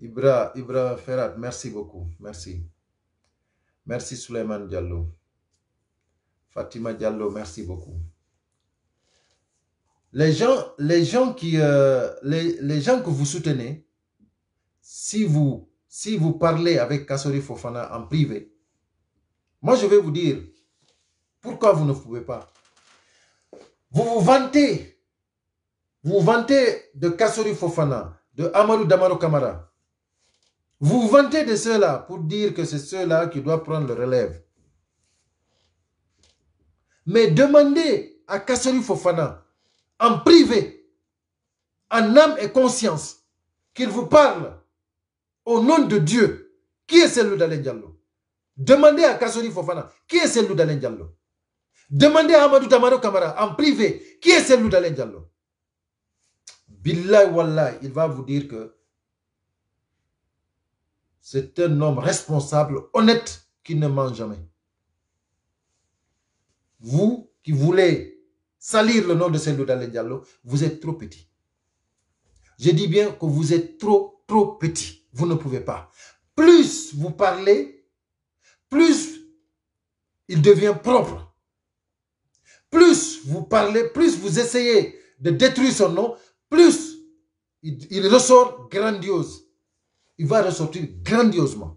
Ibra, Ibra Ferrat, merci beaucoup. Merci. Merci Souleymane Diallo. Fatima Diallo, merci beaucoup. Les gens, les gens, qui, euh, les, gens que vous soutenez, si vous, si vous parlez avec Kassori Fofana en privé, moi je vais vous dire pourquoi vous ne pouvez pas. Vous vous vantez, vous vous vantez de Kassori Fofana, de Amaru Damaro Kamara, vous vantez de ceux-là pour dire que c'est ceux-là qui doivent prendre le relève. Mais demandez à Kasseri Fofana, en privé, en âme et conscience, qu'il vous parle au nom de Dieu. Qui est celui d'Alain Diallo Demandez à Kassori Fofana, qui est celui d'Alain Diallo Demandez à Amadou tamaro Kamara, en privé, qui est celui d'Alen Diallo Billah Wallah, il va vous dire que c'est un homme responsable, honnête, qui ne ment jamais. Vous qui voulez salir le nom de dans les Diallo, vous êtes trop petit. Je dis bien que vous êtes trop, trop petit. Vous ne pouvez pas. Plus vous parlez, plus il devient propre. Plus vous parlez, plus vous essayez de détruire son nom, plus il ressort grandiose il va ressortir grandiosement.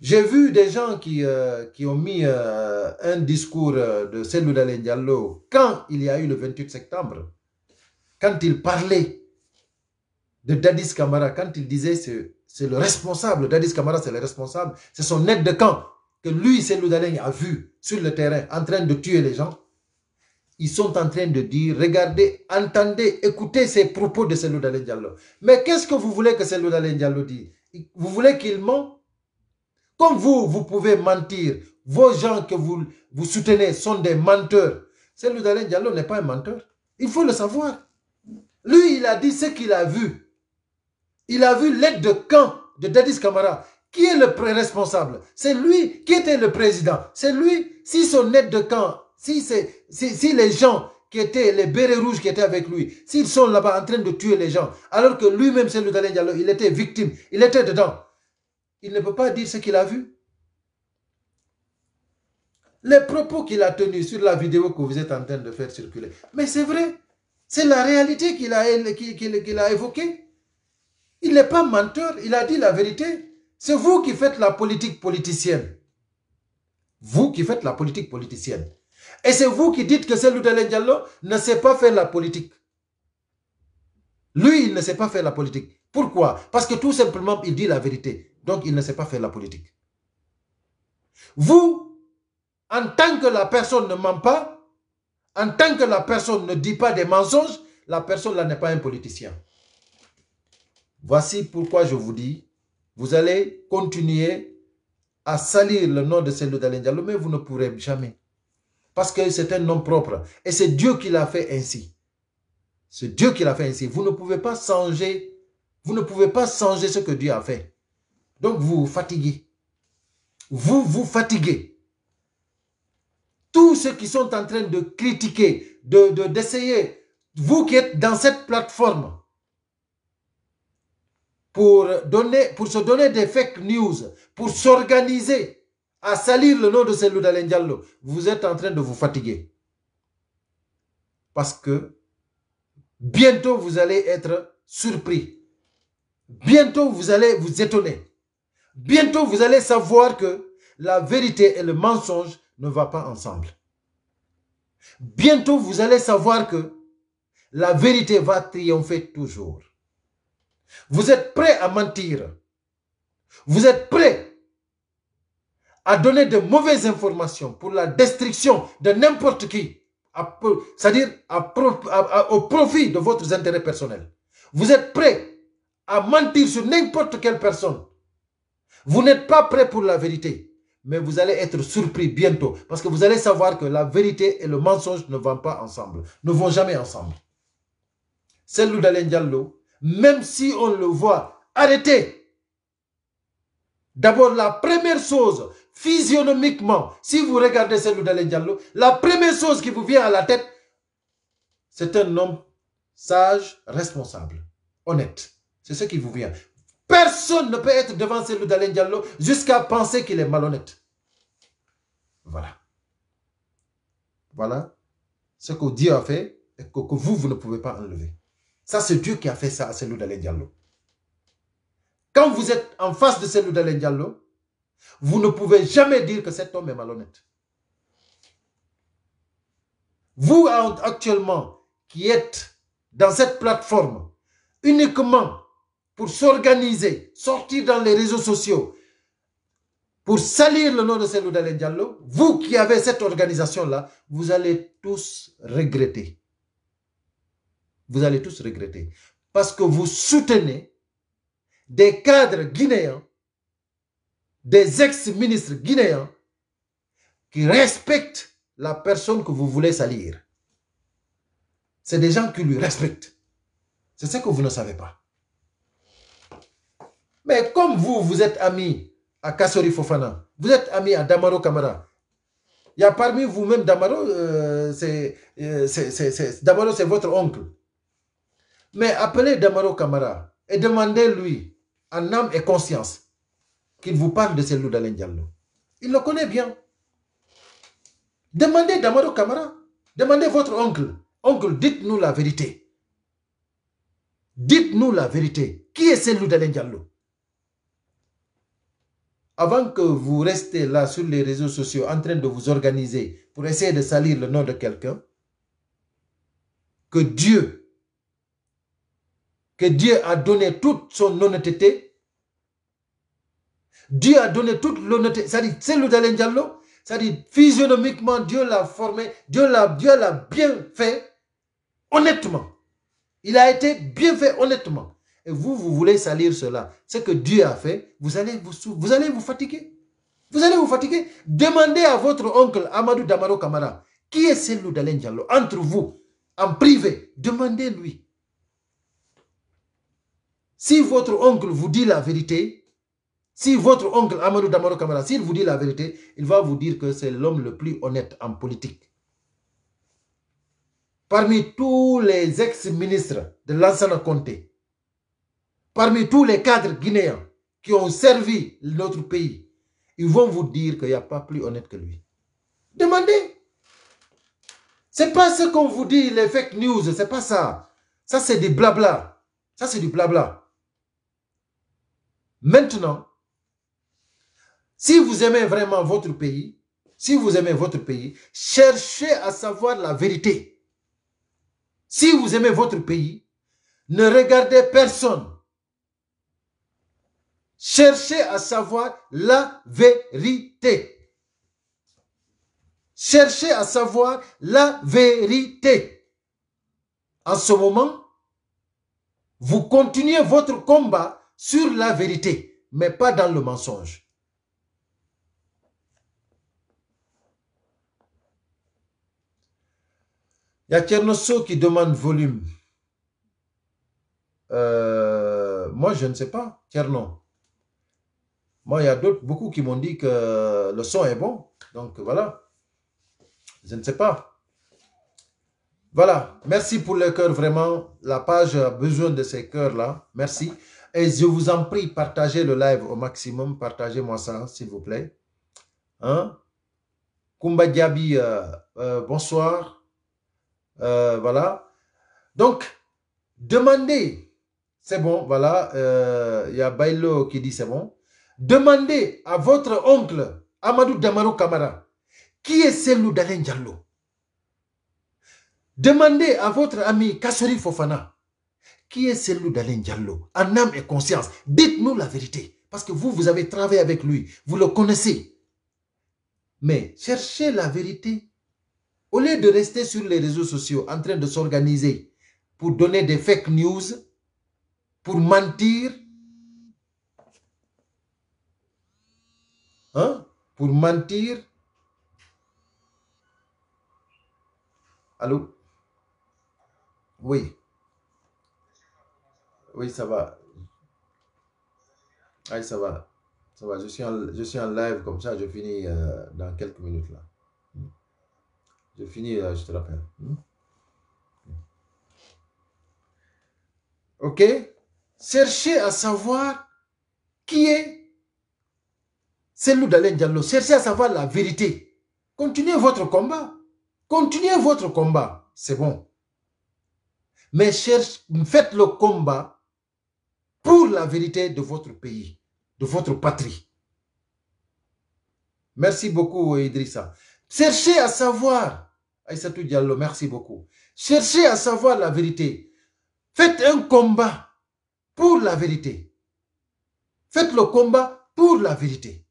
J'ai vu des gens qui, euh, qui ont mis euh, un discours euh, de Seloula Diallo quand il y a eu le 28 septembre, quand il parlait de Dadis Kamara, quand il disait c'est le responsable, Dadis Kamara c'est le responsable, c'est son aide de camp que lui, Seloula a vu sur le terrain en train de tuer les gens ils sont en train de dire, regardez, entendez, écoutez ces propos de Selou Dalen Diallo. Mais qu'est-ce que vous voulez que Selou Dalen Diallo dise Vous voulez qu'il ment Comme vous, vous pouvez mentir. Vos gens que vous, vous soutenez sont des menteurs. Selou Dalen Diallo n'est pas un menteur. Il faut le savoir. Lui, il a dit ce qu'il a vu. Il a vu l'aide de camp de Dadis Kamara, Qui est le responsable C'est lui qui était le président. C'est lui, si son aide de camp si, si, si les gens qui étaient, les bérets rouges qui étaient avec lui, s'ils sont là-bas en train de tuer les gens, alors que lui-même, c'est le Diallo, il était victime, il était dedans, il ne peut pas dire ce qu'il a vu. Les propos qu'il a tenus sur la vidéo que vous êtes en train de faire circuler. Mais c'est vrai, c'est la réalité qu'il a, a évoquée. Il n'est pas menteur, il a dit la vérité. C'est vous qui faites la politique politicienne. Vous qui faites la politique politicienne. Et c'est vous qui dites que Cellou Diallo ne sait pas faire la politique. Lui, il ne sait pas faire la politique. Pourquoi Parce que tout simplement, il dit la vérité. Donc, il ne sait pas faire la politique. Vous, en tant que la personne ne ment pas, en tant que la personne ne dit pas des mensonges, la personne là n'est pas un politicien. Voici pourquoi je vous dis, vous allez continuer à salir le nom de Cellou Diallo, mais vous ne pourrez jamais. Parce que c'est un nom propre. Et c'est Dieu qui l'a fait ainsi. C'est Dieu qui l'a fait ainsi. Vous ne pouvez pas changer. Vous ne pouvez pas changer ce que Dieu a fait. Donc vous vous fatiguez. Vous vous fatiguez. Tous ceux qui sont en train de critiquer, d'essayer, de, vous qui êtes dans cette plateforme, pour, donner, pour se donner des fake news, pour s'organiser, à salir le nom de d'Alen Diallo, vous êtes en train de vous fatiguer. Parce que bientôt vous allez être surpris. Bientôt vous allez vous étonner. Bientôt vous allez savoir que la vérité et le mensonge ne vont pas ensemble. Bientôt vous allez savoir que la vérité va triompher toujours. Vous êtes prêt à mentir. Vous êtes prêt à donner de mauvaises informations pour la destruction de n'importe qui, c'est-à-dire au profit de votre intérêt personnel... Vous êtes prêt à mentir sur n'importe quelle personne. Vous n'êtes pas prêt pour la vérité, mais vous allez être surpris bientôt parce que vous allez savoir que la vérité et le mensonge ne vont pas ensemble, ne vont jamais ensemble. Celle d'Alain Diallo, même si on le voit arrêter, d'abord la première chose Physionomiquement, si vous regardez celui d'Alen Diallo, la première chose qui vous vient à la tête, c'est un homme sage, responsable, honnête. C'est ce qui vous vient. Personne ne peut être devant celui d'Alain Diallo jusqu'à penser qu'il est malhonnête. Voilà. Voilà ce que Dieu a fait et que, vous, vous ne pouvez pas enlever. Ça, c'est Dieu qui a fait ça à celui d'Alain Diallo. Quand vous êtes en face de celui d'Alain Diallo, vous ne pouvez jamais dire que cet homme est malhonnête. Vous, actuellement, qui êtes dans cette plateforme uniquement pour s'organiser, sortir dans les réseaux sociaux, pour salir le nom de Selou Dalé Diallo, vous qui avez cette organisation-là, vous allez tous regretter. Vous allez tous regretter. Parce que vous soutenez des cadres guinéens des ex-ministres guinéens qui respectent la personne que vous voulez salir. C'est des gens qui lui respectent. C'est ce que vous ne savez pas. Mais comme vous, vous êtes ami à Kassori Fofana, vous êtes ami à Damaro Kamara, il y a parmi vous-même Damaro, euh, euh, c'est Damaro c'est votre oncle. Mais appelez Damaro Kamara et demandez-lui en âme et conscience qu'il vous parle de celle loup Diallo. Il le connaît bien. Demandez Damaro Camara. Demandez votre oncle. Oncle, dites-nous la vérité. Dites-nous la vérité. Qui est celle loup Diallo Avant que vous restez là sur les réseaux sociaux en train de vous organiser pour essayer de salir le nom de quelqu'un, que Dieu, que Dieu a donné toute son honnêteté Dieu a donné toute l'honnêteté. C'est-à-dire, l'ou Diallo, c'est-à-dire, physionomiquement, Dieu l'a formé, Dieu l'a, Dieu bien fait, honnêtement. Il a été bien fait, honnêtement. Et vous, vous voulez salir cela. Ce que Dieu a fait, vous allez vous, vous allez vous fatiguer. Vous allez vous fatiguer. Demandez à votre oncle Amadou Damaro Kamara, qui est celui d'Alain Diallo, entre vous, en privé, demandez-lui. Si votre oncle vous dit la vérité, si votre oncle Amadou Damaro Kamara, s'il vous dit la vérité, il va vous dire que c'est l'homme le plus honnête en politique. Parmi tous les ex-ministres de l'ancien comté, parmi tous les cadres guinéens qui ont servi notre pays, ils vont vous dire qu'il n'y a pas plus honnête que lui. Demandez. C'est pas ce qu'on vous dit, les fake news, c'est pas ça. Ça, c'est du blabla. Ça, c'est du blabla. Maintenant, si vous aimez vraiment votre pays, si vous aimez votre pays, cherchez à savoir la vérité. Si vous aimez votre pays, ne regardez personne. Cherchez à savoir la vérité. Cherchez à savoir la vérité. En ce moment, vous continuez votre combat sur la vérité, mais pas dans le mensonge. Il y a Tchernosso qui demande volume. Euh, moi, je ne sais pas. Tcherno. Moi, il y a d'autres, beaucoup qui m'ont dit que le son est bon. Donc, voilà. Je ne sais pas. Voilà. Merci pour le cœur, vraiment. La page a besoin de ces cœurs-là. Merci. Et je vous en prie, partagez le live au maximum. Partagez-moi ça, s'il vous plaît. Hein? Kumba Diaby, euh, euh, bonsoir. Euh, voilà. Donc, demandez. C'est bon, voilà. Il euh, y a Bailo qui dit c'est bon. Demandez à votre oncle, Amadou Damaro Kamara, qui est celui Dalen Diallo. Demandez à votre ami Kasseri Fofana, qui est celui Dalen Diallo, en âme et conscience. Dites-nous la vérité. Parce que vous, vous avez travaillé avec lui. Vous le connaissez. Mais cherchez la vérité au lieu de rester sur les réseaux sociaux en train de s'organiser pour donner des fake news, pour mentir, hein, pour mentir. Allô Oui. Oui, ça va. Oui, ça va. Ça va. Je suis, en, live comme ça. Je finis euh, dans quelques minutes là. J'ai fini là, je te rappelle. Hmm? Ok Cherchez à savoir qui est celui d'Alain Diallo. Cherchez à savoir la vérité. Continuez votre combat. Continuez votre combat. C'est bon. Mais faites le combat pour la vérité de votre pays, de votre patrie. Merci beaucoup, Idrissa. Cherchez à savoir Aïssatou Diallo, merci beaucoup. Cherchez à savoir la vérité. Faites un combat pour la vérité. Faites le combat pour la vérité.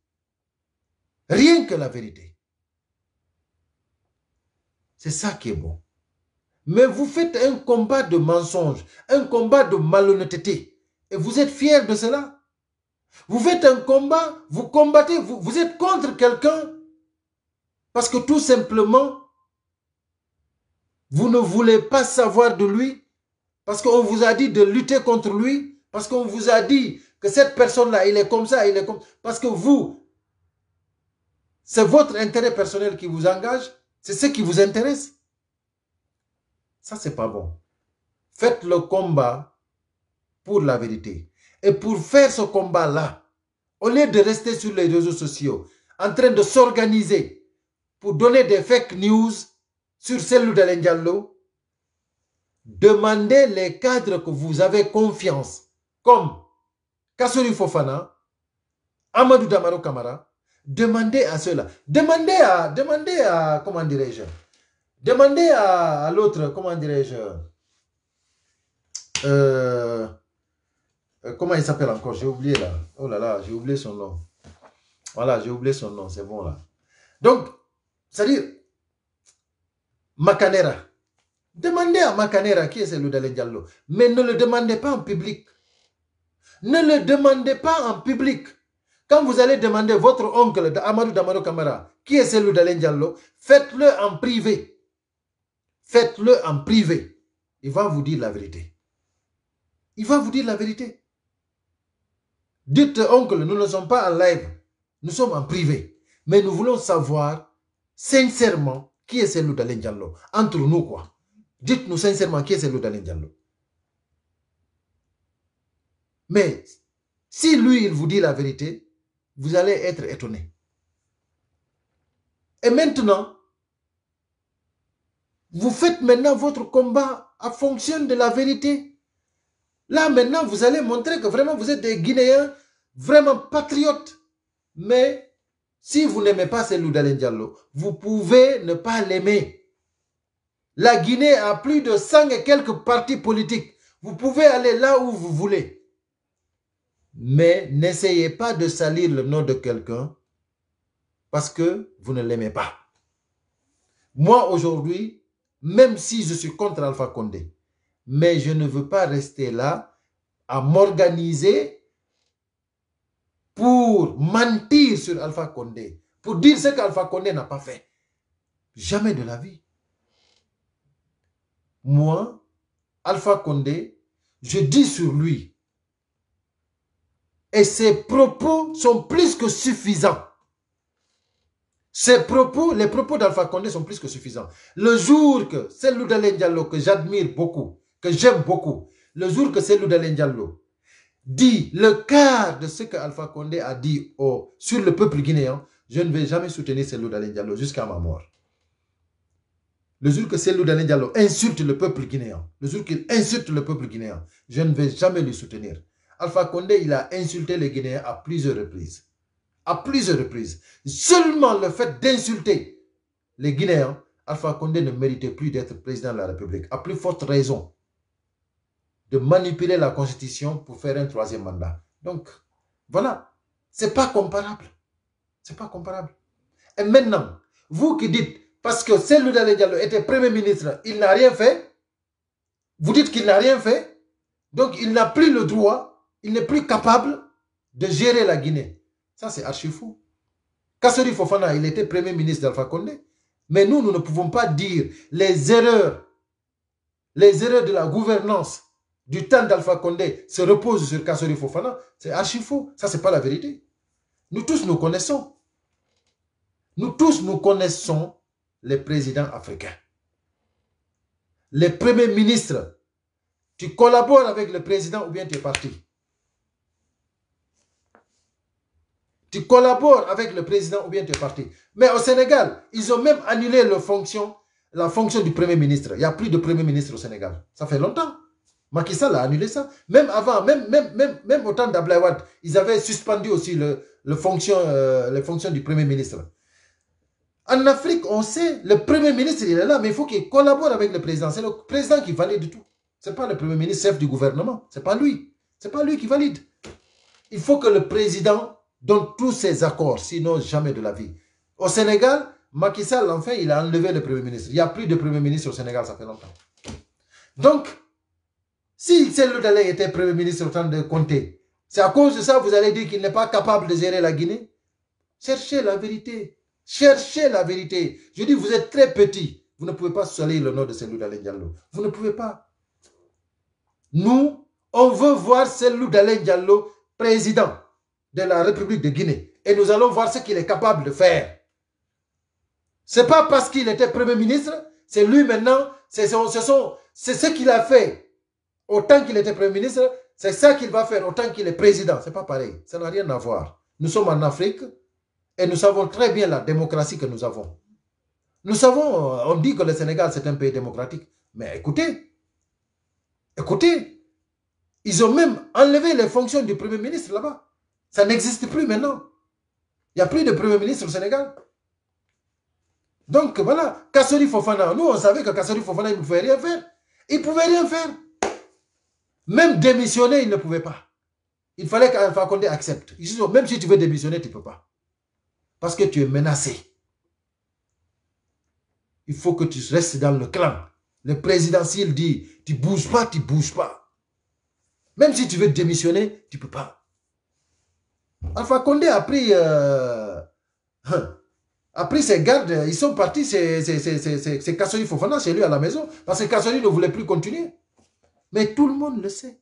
Rien que la vérité. C'est ça qui est bon. Mais vous faites un combat de mensonge, un combat de malhonnêteté. Et vous êtes fier de cela. Vous faites un combat, vous combattez, vous êtes contre quelqu'un. Parce que tout simplement, vous ne voulez pas savoir de lui parce qu'on vous a dit de lutter contre lui, parce qu'on vous a dit que cette personne-là, il est comme ça, il est comme... Parce que vous, c'est votre intérêt personnel qui vous engage, c'est ce qui vous intéresse. Ça, c'est pas bon. Faites le combat pour la vérité. Et pour faire ce combat-là, au lieu de rester sur les réseaux sociaux, en train de s'organiser pour donner des fake news, sur celle d'Alen Diallo, demandez les cadres que vous avez confiance, comme Kassouri Fofana, Amadou Damaro Kamara, demandez à ceux-là. Demandez à, demandez à, comment dirais-je, demandez à, l'autre, comment dirais-je, euh, euh, comment il s'appelle encore J'ai oublié là. Oh là là, j'ai oublié son nom. Voilà, j'ai oublié son nom, c'est bon là. Donc, c'est-à-dire, Macanera. Demandez à Macanera qui est celui d'Alen Diallo. Mais ne le demandez pas en public. Ne le demandez pas en public. Quand vous allez demander votre oncle Amadou Damaro Kamara, qui est celui d'Alain Diallo, faites-le en privé. Faites-le en privé. Il va vous dire la vérité. Il va vous dire la vérité. Dites, oncle, nous ne sommes pas en live. Nous sommes en privé. Mais nous voulons savoir sincèrement qui est celui d'Alen Diallo Entre nous, quoi. Dites-nous sincèrement qui est celui d'Alen Diallo. Mais si lui, il vous dit la vérité, vous allez être étonné. Et maintenant, vous faites maintenant votre combat à fonction de la vérité. Là, maintenant, vous allez montrer que vraiment vous êtes des Guinéens, vraiment patriotes, mais si vous n'aimez pas Cellou Diallo, vous pouvez ne pas l'aimer. La Guinée a plus de 100 et quelques partis politiques. Vous pouvez aller là où vous voulez. Mais n'essayez pas de salir le nom de quelqu'un parce que vous ne l'aimez pas. Moi, aujourd'hui, même si je suis contre Alpha Condé, mais je ne veux pas rester là à m'organiser pour mentir sur Alpha Condé, pour dire ce qu'Alpha Condé n'a pas fait. Jamais de la vie. Moi, Alpha Condé, je dis sur lui, et ses propos sont plus que suffisants. Ses propos, les propos d'Alpha Condé sont plus que suffisants. Le jour que c'est Diallo, que j'admire beaucoup, que j'aime beaucoup, le jour que c'est Loudalen Diallo dit le quart de ce que Alpha Condé a dit au, sur le peuple guinéen, je ne vais jamais soutenir Cellou Dalein Diallo jusqu'à ma mort. Le jour que Selou Diallo insulte le peuple guinéen, le jour qu'il insulte le peuple guinéen, je ne vais jamais le soutenir. Alpha Condé, il a insulté les Guinéens à plusieurs reprises. À plusieurs reprises. Seulement le fait d'insulter les Guinéens, Alpha Condé ne méritait plus d'être président de la République. À plus forte raison, de manipuler la Constitution pour faire un troisième mandat. Donc, voilà. C'est pas comparable. C'est pas comparable. Et maintenant, vous qui dites, parce que celui était Premier ministre, il n'a rien fait. Vous dites qu'il n'a rien fait. Donc, il n'a plus le droit, il n'est plus capable de gérer la Guinée. Ça, c'est archi fou. Kassori Fofana, il était Premier ministre d'Alpha Condé. Mais nous, nous ne pouvons pas dire les erreurs, les erreurs de la gouvernance du temps d'Alpha Condé se repose sur Kassori Fofana, c'est archi faux. Ça, c'est pas la vérité. Nous tous, nous connaissons. Nous tous, nous connaissons les présidents africains. Les premiers ministres. Tu collabores avec le président ou bien tu es parti. Tu collabores avec le président ou bien tu es parti. Mais au Sénégal, ils ont même annulé la fonction du premier ministre. Il n'y a plus de premier ministre au Sénégal. Ça fait longtemps. Macky Sall a annulé ça. Même avant, même, même, même, même au temps Watt, ils avaient suspendu aussi le, le fonction, euh, les fonctions du Premier ministre. En Afrique, on sait, le Premier ministre, il est là, mais il faut qu'il collabore avec le président. C'est le président qui valide tout. Ce n'est pas le Premier ministre chef du gouvernement. Ce n'est pas lui. Ce n'est pas lui qui valide. Il faut que le président donne tous ses accords, sinon jamais de la vie. Au Sénégal, Macky Sall, enfin, il a enlevé le Premier ministre. Il n'y a plus de Premier ministre au Sénégal, ça fait longtemps. Donc, si celui-là était Premier ministre en train de compter, c'est à cause de ça que vous allez dire qu'il n'est pas capable de gérer la Guinée Cherchez la vérité. Cherchez la vérité. Je dis, vous êtes très petit. Vous ne pouvez pas salir le nom de celui Dalein Diallo. Vous ne pouvez pas. Nous, on veut voir Cellou Dalein Diallo président de la République de Guinée. Et nous allons voir ce qu'il est capable de faire. Ce n'est pas parce qu'il était Premier ministre, c'est lui maintenant, c'est ce qu'il a fait Autant qu'il était Premier ministre, c'est ça qu'il va faire autant qu'il est président. c'est pas pareil. Ça n'a rien à voir. Nous sommes en Afrique et nous savons très bien la démocratie que nous avons. Nous savons, euh, on dit que le Sénégal, c'est un pays démocratique. Mais écoutez, écoutez, ils ont même enlevé les fonctions du Premier ministre là-bas. Ça n'existe plus maintenant. Il n'y a plus de Premier ministre au Sénégal. Donc voilà, Kassori Fofana, nous on savait que Kassori Fofana, il ne pouvait rien faire. Il ne pouvait rien faire. Même démissionner, il ne pouvait pas. Il fallait qu'Alpha Condé accepte. Ils oh, même si tu veux démissionner, tu ne peux pas. Parce que tu es menacé. Il faut que tu restes dans le clan. Le présidentiel dit, tu ne bouges pas, tu ne bouges pas. Même si tu veux démissionner, tu ne peux pas. Alpha Condé a pris, euh, hein, a pris ses gardes. Ils sont partis, c'est Kassori Fofana, c'est lui à la maison. Parce que Kassori ne voulait plus continuer. Mais tout le monde le sait.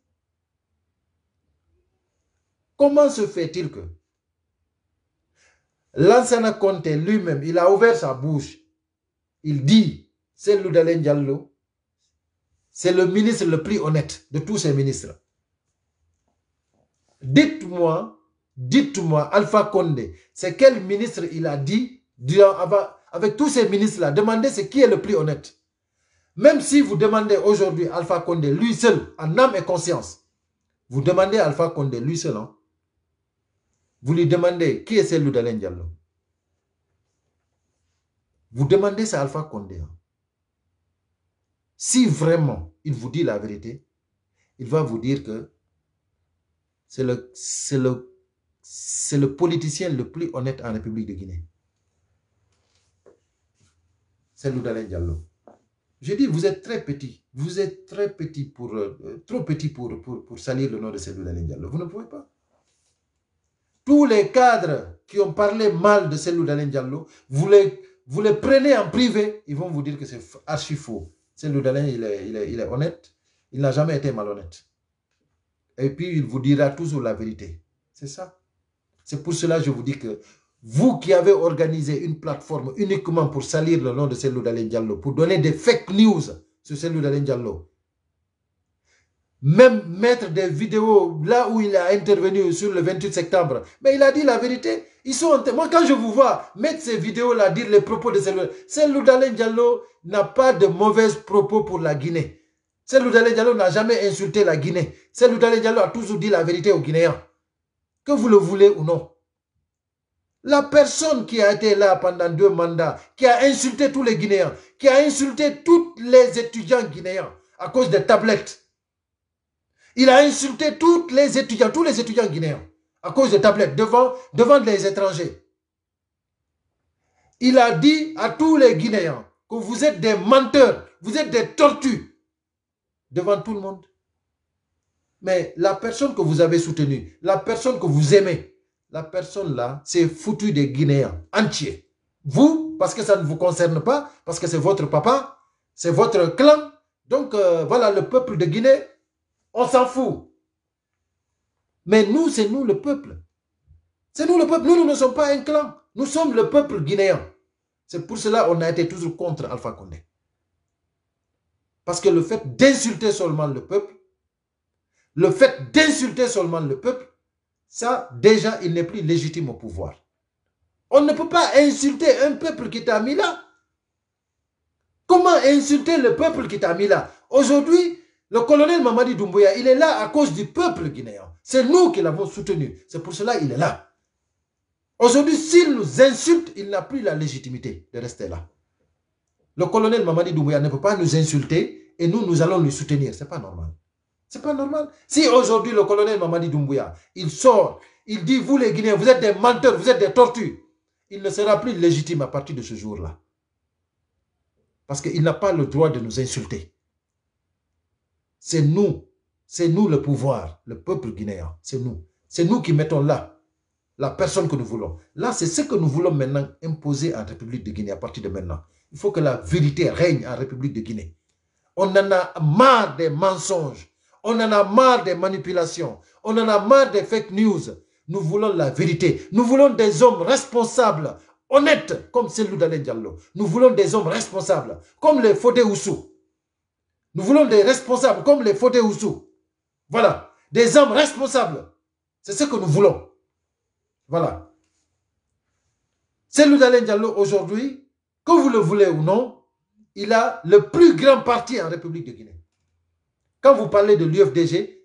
Comment se fait-il que l'ancien Conte lui-même, il a ouvert sa bouche. Il dit, c'est Diallo, c'est le ministre le plus honnête de tous ces ministres. Dites-moi, dites-moi, Alpha Condé, c'est quel ministre il a dit avec tous ces ministres-là Demandez ce qui est le plus honnête. Même si vous demandez aujourd'hui Alpha Condé, lui seul, en âme et conscience, vous demandez Alpha Condé, lui seul, hein, vous lui demandez qui est celui d'Alain Diallo. Vous demandez ça Alpha Condé. Hein. Si vraiment il vous dit la vérité, il va vous dire que c'est le, le politicien le plus honnête en République de Guinée. C'est d'Alain Diallo. Je dis, vous êtes très petit. Vous êtes très petit pour, euh, trop petit pour, pour, salir le nom de Cellula Diallo. Vous ne pouvez pas. Tous les cadres qui ont parlé mal de Cellula Diallo, vous les, vous les prenez en privé, ils vont vous dire que c'est archi faux. Cellula il est, il est honnête. Il n'a jamais été malhonnête. Et puis, il vous dira toujours la vérité. C'est ça. C'est pour cela que je vous dis que vous qui avez organisé une plateforme uniquement pour salir le nom de Cellou Dalen Diallo, pour donner des fake news sur Cellou Dalen Diallo, même mettre des vidéos là où il a intervenu sur le 28 septembre. Mais il a dit la vérité. Ils sont Moi, quand je vous vois mettre ces vidéos-là, dire les propos de Cellou, Cellou Dalen Diallo n'a pas de mauvais propos pour la Guinée. Cellou Dalen Diallo n'a jamais insulté la Guinée. Cellou Dalen Diallo a toujours dit la vérité aux Guinéens. Que vous le voulez ou non. La personne qui a été là pendant deux mandats, qui a insulté tous les Guinéens, qui a insulté tous les étudiants guinéens à cause des tablettes. Il a insulté tous les étudiants, tous les étudiants guinéens à cause des tablettes devant, devant les étrangers. Il a dit à tous les Guinéens que vous êtes des menteurs, vous êtes des tortues devant tout le monde. Mais la personne que vous avez soutenue, la personne que vous aimez, la personne là s'est foutu des Guinéens entiers. Vous, parce que ça ne vous concerne pas, parce que c'est votre papa, c'est votre clan. Donc euh, voilà, le peuple de Guinée, on s'en fout. Mais nous, c'est nous le peuple. C'est nous le peuple. Nous, nous ne sommes pas un clan. Nous sommes le peuple guinéen. C'est pour cela qu'on a été toujours contre Alpha Condé. Parce que le fait d'insulter seulement le peuple, le fait d'insulter seulement le peuple, ça, déjà, il n'est plus légitime au pouvoir. On ne peut pas insulter un peuple qui t'a mis là. Comment insulter le peuple qui t'a mis là Aujourd'hui, le colonel Mamadi Doumbouya, il est là à cause du peuple guinéen. C'est nous qui l'avons soutenu. C'est pour cela qu'il est là. Aujourd'hui, s'il nous insulte, il n'a plus la légitimité de rester là. Le colonel Mamadi Doumbouya ne peut pas nous insulter et nous, nous allons le soutenir. Ce n'est pas normal. C'est pas normal. Si aujourd'hui le colonel Mamadi Doumbouya, il sort, il dit, vous les Guinéens, vous êtes des menteurs, vous êtes des tortues, il ne sera plus légitime à partir de ce jour-là. Parce qu'il n'a pas le droit de nous insulter. C'est nous, c'est nous le pouvoir, le peuple guinéen, c'est nous. C'est nous qui mettons là la personne que nous voulons. Là, c'est ce que nous voulons maintenant imposer en République de Guinée à partir de maintenant. Il faut que la vérité règne en République de Guinée. On en a marre des mensonges on en a marre des manipulations. On en a marre des fake news. Nous voulons la vérité. Nous voulons des hommes responsables, honnêtes, comme celui d'Alen Diallo. Nous voulons des hommes responsables, comme les Fodé Oussou. Nous voulons des responsables, comme les Fodé Oussou. Voilà. Des hommes responsables. C'est ce que nous voulons. Voilà. Celui d'Alen Diallo, aujourd'hui, que vous le voulez ou non, il a le plus grand parti en République de Guinée. Quand vous parlez de l'UFDG,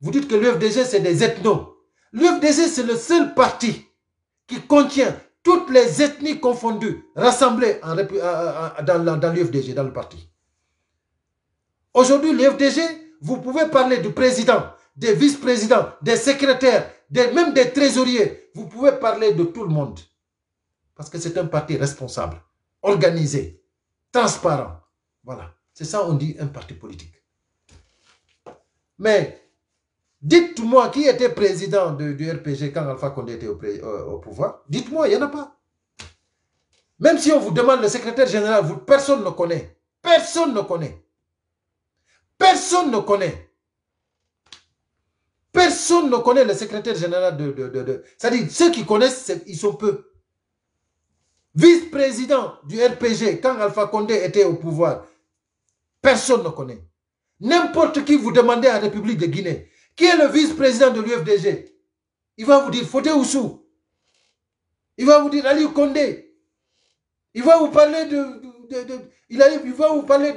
vous dites que l'UFDG, c'est des ethnos. L'UFDG, c'est le seul parti qui contient toutes les ethnies confondues rassemblées dans, dans l'UFDG, dans le parti. Aujourd'hui, l'UFDG, vous pouvez parler du président, des vice-présidents, des secrétaires, même des trésoriers. Vous pouvez parler de tout le monde. Parce que c'est un parti responsable, organisé, transparent. Voilà. C'est ça on dit un parti politique. Mais dites-moi qui était président du RPG quand Alpha Condé était au, euh, pouvoir. Dites-moi, il n'y en a pas. Même si on vous demande le secrétaire général, vous, personne ne connaît. Personne ne connaît. Personne ne connaît. Personne ne connaît le secrétaire général de... de, de, de. C'est-à-dire, ceux qui connaissent, ils sont peu. Vice-président du RPG, quand Alpha Condé était au pouvoir, personne ne connaît. N'importe qui vous demandez à la République de Guinée, qui est le vice-président de l'UFDG, il va vous dire Fote Oussou. Il va vous dire Ali Kondé. Il va vous parler de. il, va vous parler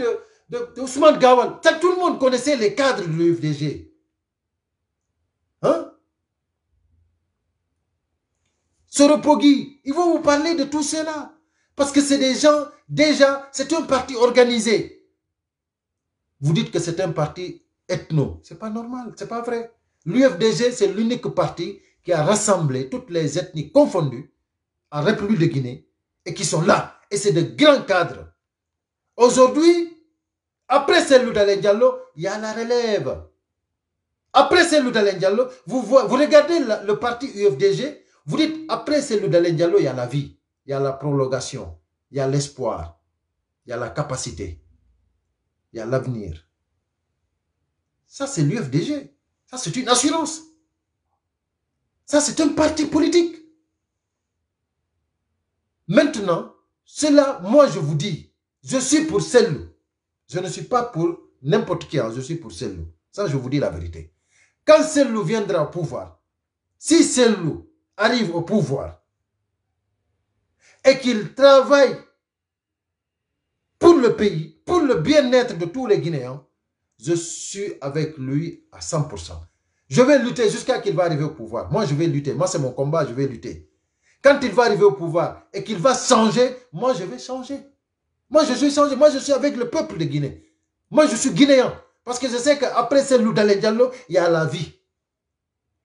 de, Ousmane Gawal. tout le monde connaissait les cadres de l'UFDG. Hein? Soropogui, ils vont vous parler de tout cela. Parce que c'est des gens, déjà, c'est un parti organisé. Vous dites que c'est un parti ethno. n'est pas normal, c'est pas vrai. L'UFDG, c'est l'unique parti qui a rassemblé toutes les ethnies confondues en République de Guinée et qui sont là. Et c'est de grands cadres. Aujourd'hui, après celle d'Alain Diallo, il y a la relève. Après celle d'Alain Diallo, vous, vous regardez le parti UFDG, vous dites, après celle d'Alain Diallo, il y a la vie, il y a la prolongation, il y a l'espoir, il y a la capacité à l'avenir. Ça, c'est l'UFDG. Ça, c'est une assurance. Ça, c'est un parti politique. Maintenant, cela, moi, je vous dis, je suis pour celle Je ne suis pas pour n'importe qui, hein. je suis pour celle Ça, je vous dis la vérité. Quand celle viendra au pouvoir, si celle arrive au pouvoir et qu'il travaille pour le pays, pour le bien-être de tous les Guinéens, je suis avec lui à 100%. Je vais lutter jusqu'à qu'il va arriver au pouvoir. Moi, je vais lutter. Moi, c'est mon combat, je vais lutter. Quand il va arriver au pouvoir et qu'il va changer, moi, je vais changer. Moi, je suis changé. Moi, je suis avec le peuple de Guinée. Moi, je suis guinéen. Parce que je sais qu'après ce Loudalé Diallo, il y a la vie.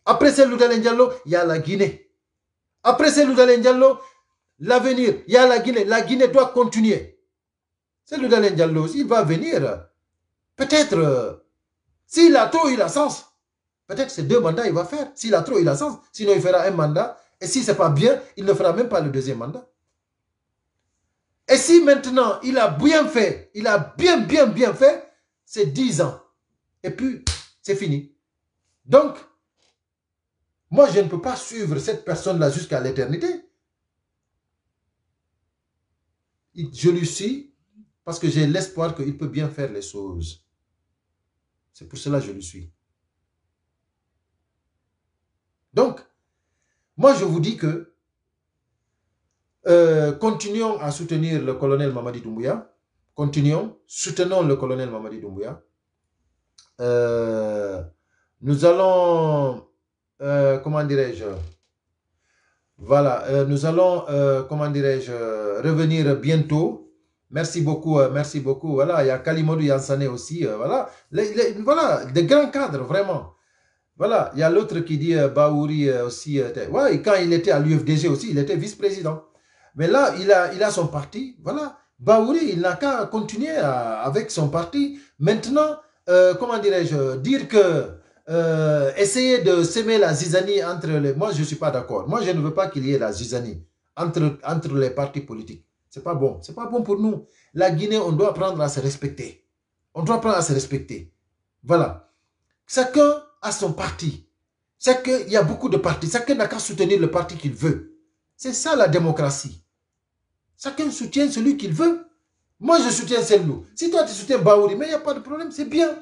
Après ce Loudalé Diallo, il y a la Guinée. Après ce Loudalé Diallo, l'avenir, il y a la Guinée. La Guinée doit continuer. C'est le il va venir. Peut-être, euh, s'il a trop, il a sens. Peut-être ces deux mandats il va faire. S'il a trop, il a sens. Sinon, il fera un mandat. Et si ce n'est pas bien, il ne fera même pas le deuxième mandat. Et si maintenant, il a bien fait, il a bien, bien, bien fait, c'est dix ans. Et puis, c'est fini. Donc, moi, je ne peux pas suivre cette personne-là jusqu'à l'éternité. Je lui suis parce que j'ai l'espoir qu'il peut bien faire les choses. C'est pour cela que je le suis. Donc, moi je vous dis que euh, continuons à soutenir le colonel Mamadi Doumbouya. Continuons, soutenons le colonel Mamadi Doumbouya. Euh, nous allons, euh, comment dirais-je, voilà, nous allons, comment dirais-je, revenir bientôt Merci beaucoup, euh, merci beaucoup. Voilà, il y a Kalimodou Yansane aussi. Euh, voilà, voilà, des grands cadres, vraiment. Voilà, il y a l'autre qui dit euh, Baouri aussi. ouais, quand il était à l'UFDG aussi, il était vice-président. Mais là, il a, il a son parti. Voilà, Baouri, il n'a qu'à continuer avec son parti. Maintenant, comment dirais-je, dire que essayer de semer la zizanie entre les. Moi, je ne suis pas d'accord. Moi, je ne veux pas qu'il y ait la zizanie entre, entre les partis politiques. C'est pas bon. C'est pas bon pour nous. La Guinée, on doit apprendre à se respecter. On doit apprendre à se respecter. Voilà. Chacun a son parti. Chacun, il y a beaucoup de partis. Chacun n'a qu'à soutenir le parti qu'il veut. C'est ça la démocratie. Chacun soutient celui qu'il veut. Moi, je soutiens celui-là. Si toi, tu soutiens Baouri, mais il n'y a pas de problème, c'est bien.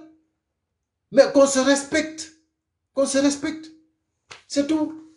Mais qu'on se respecte. Qu'on se respecte. C'est tout.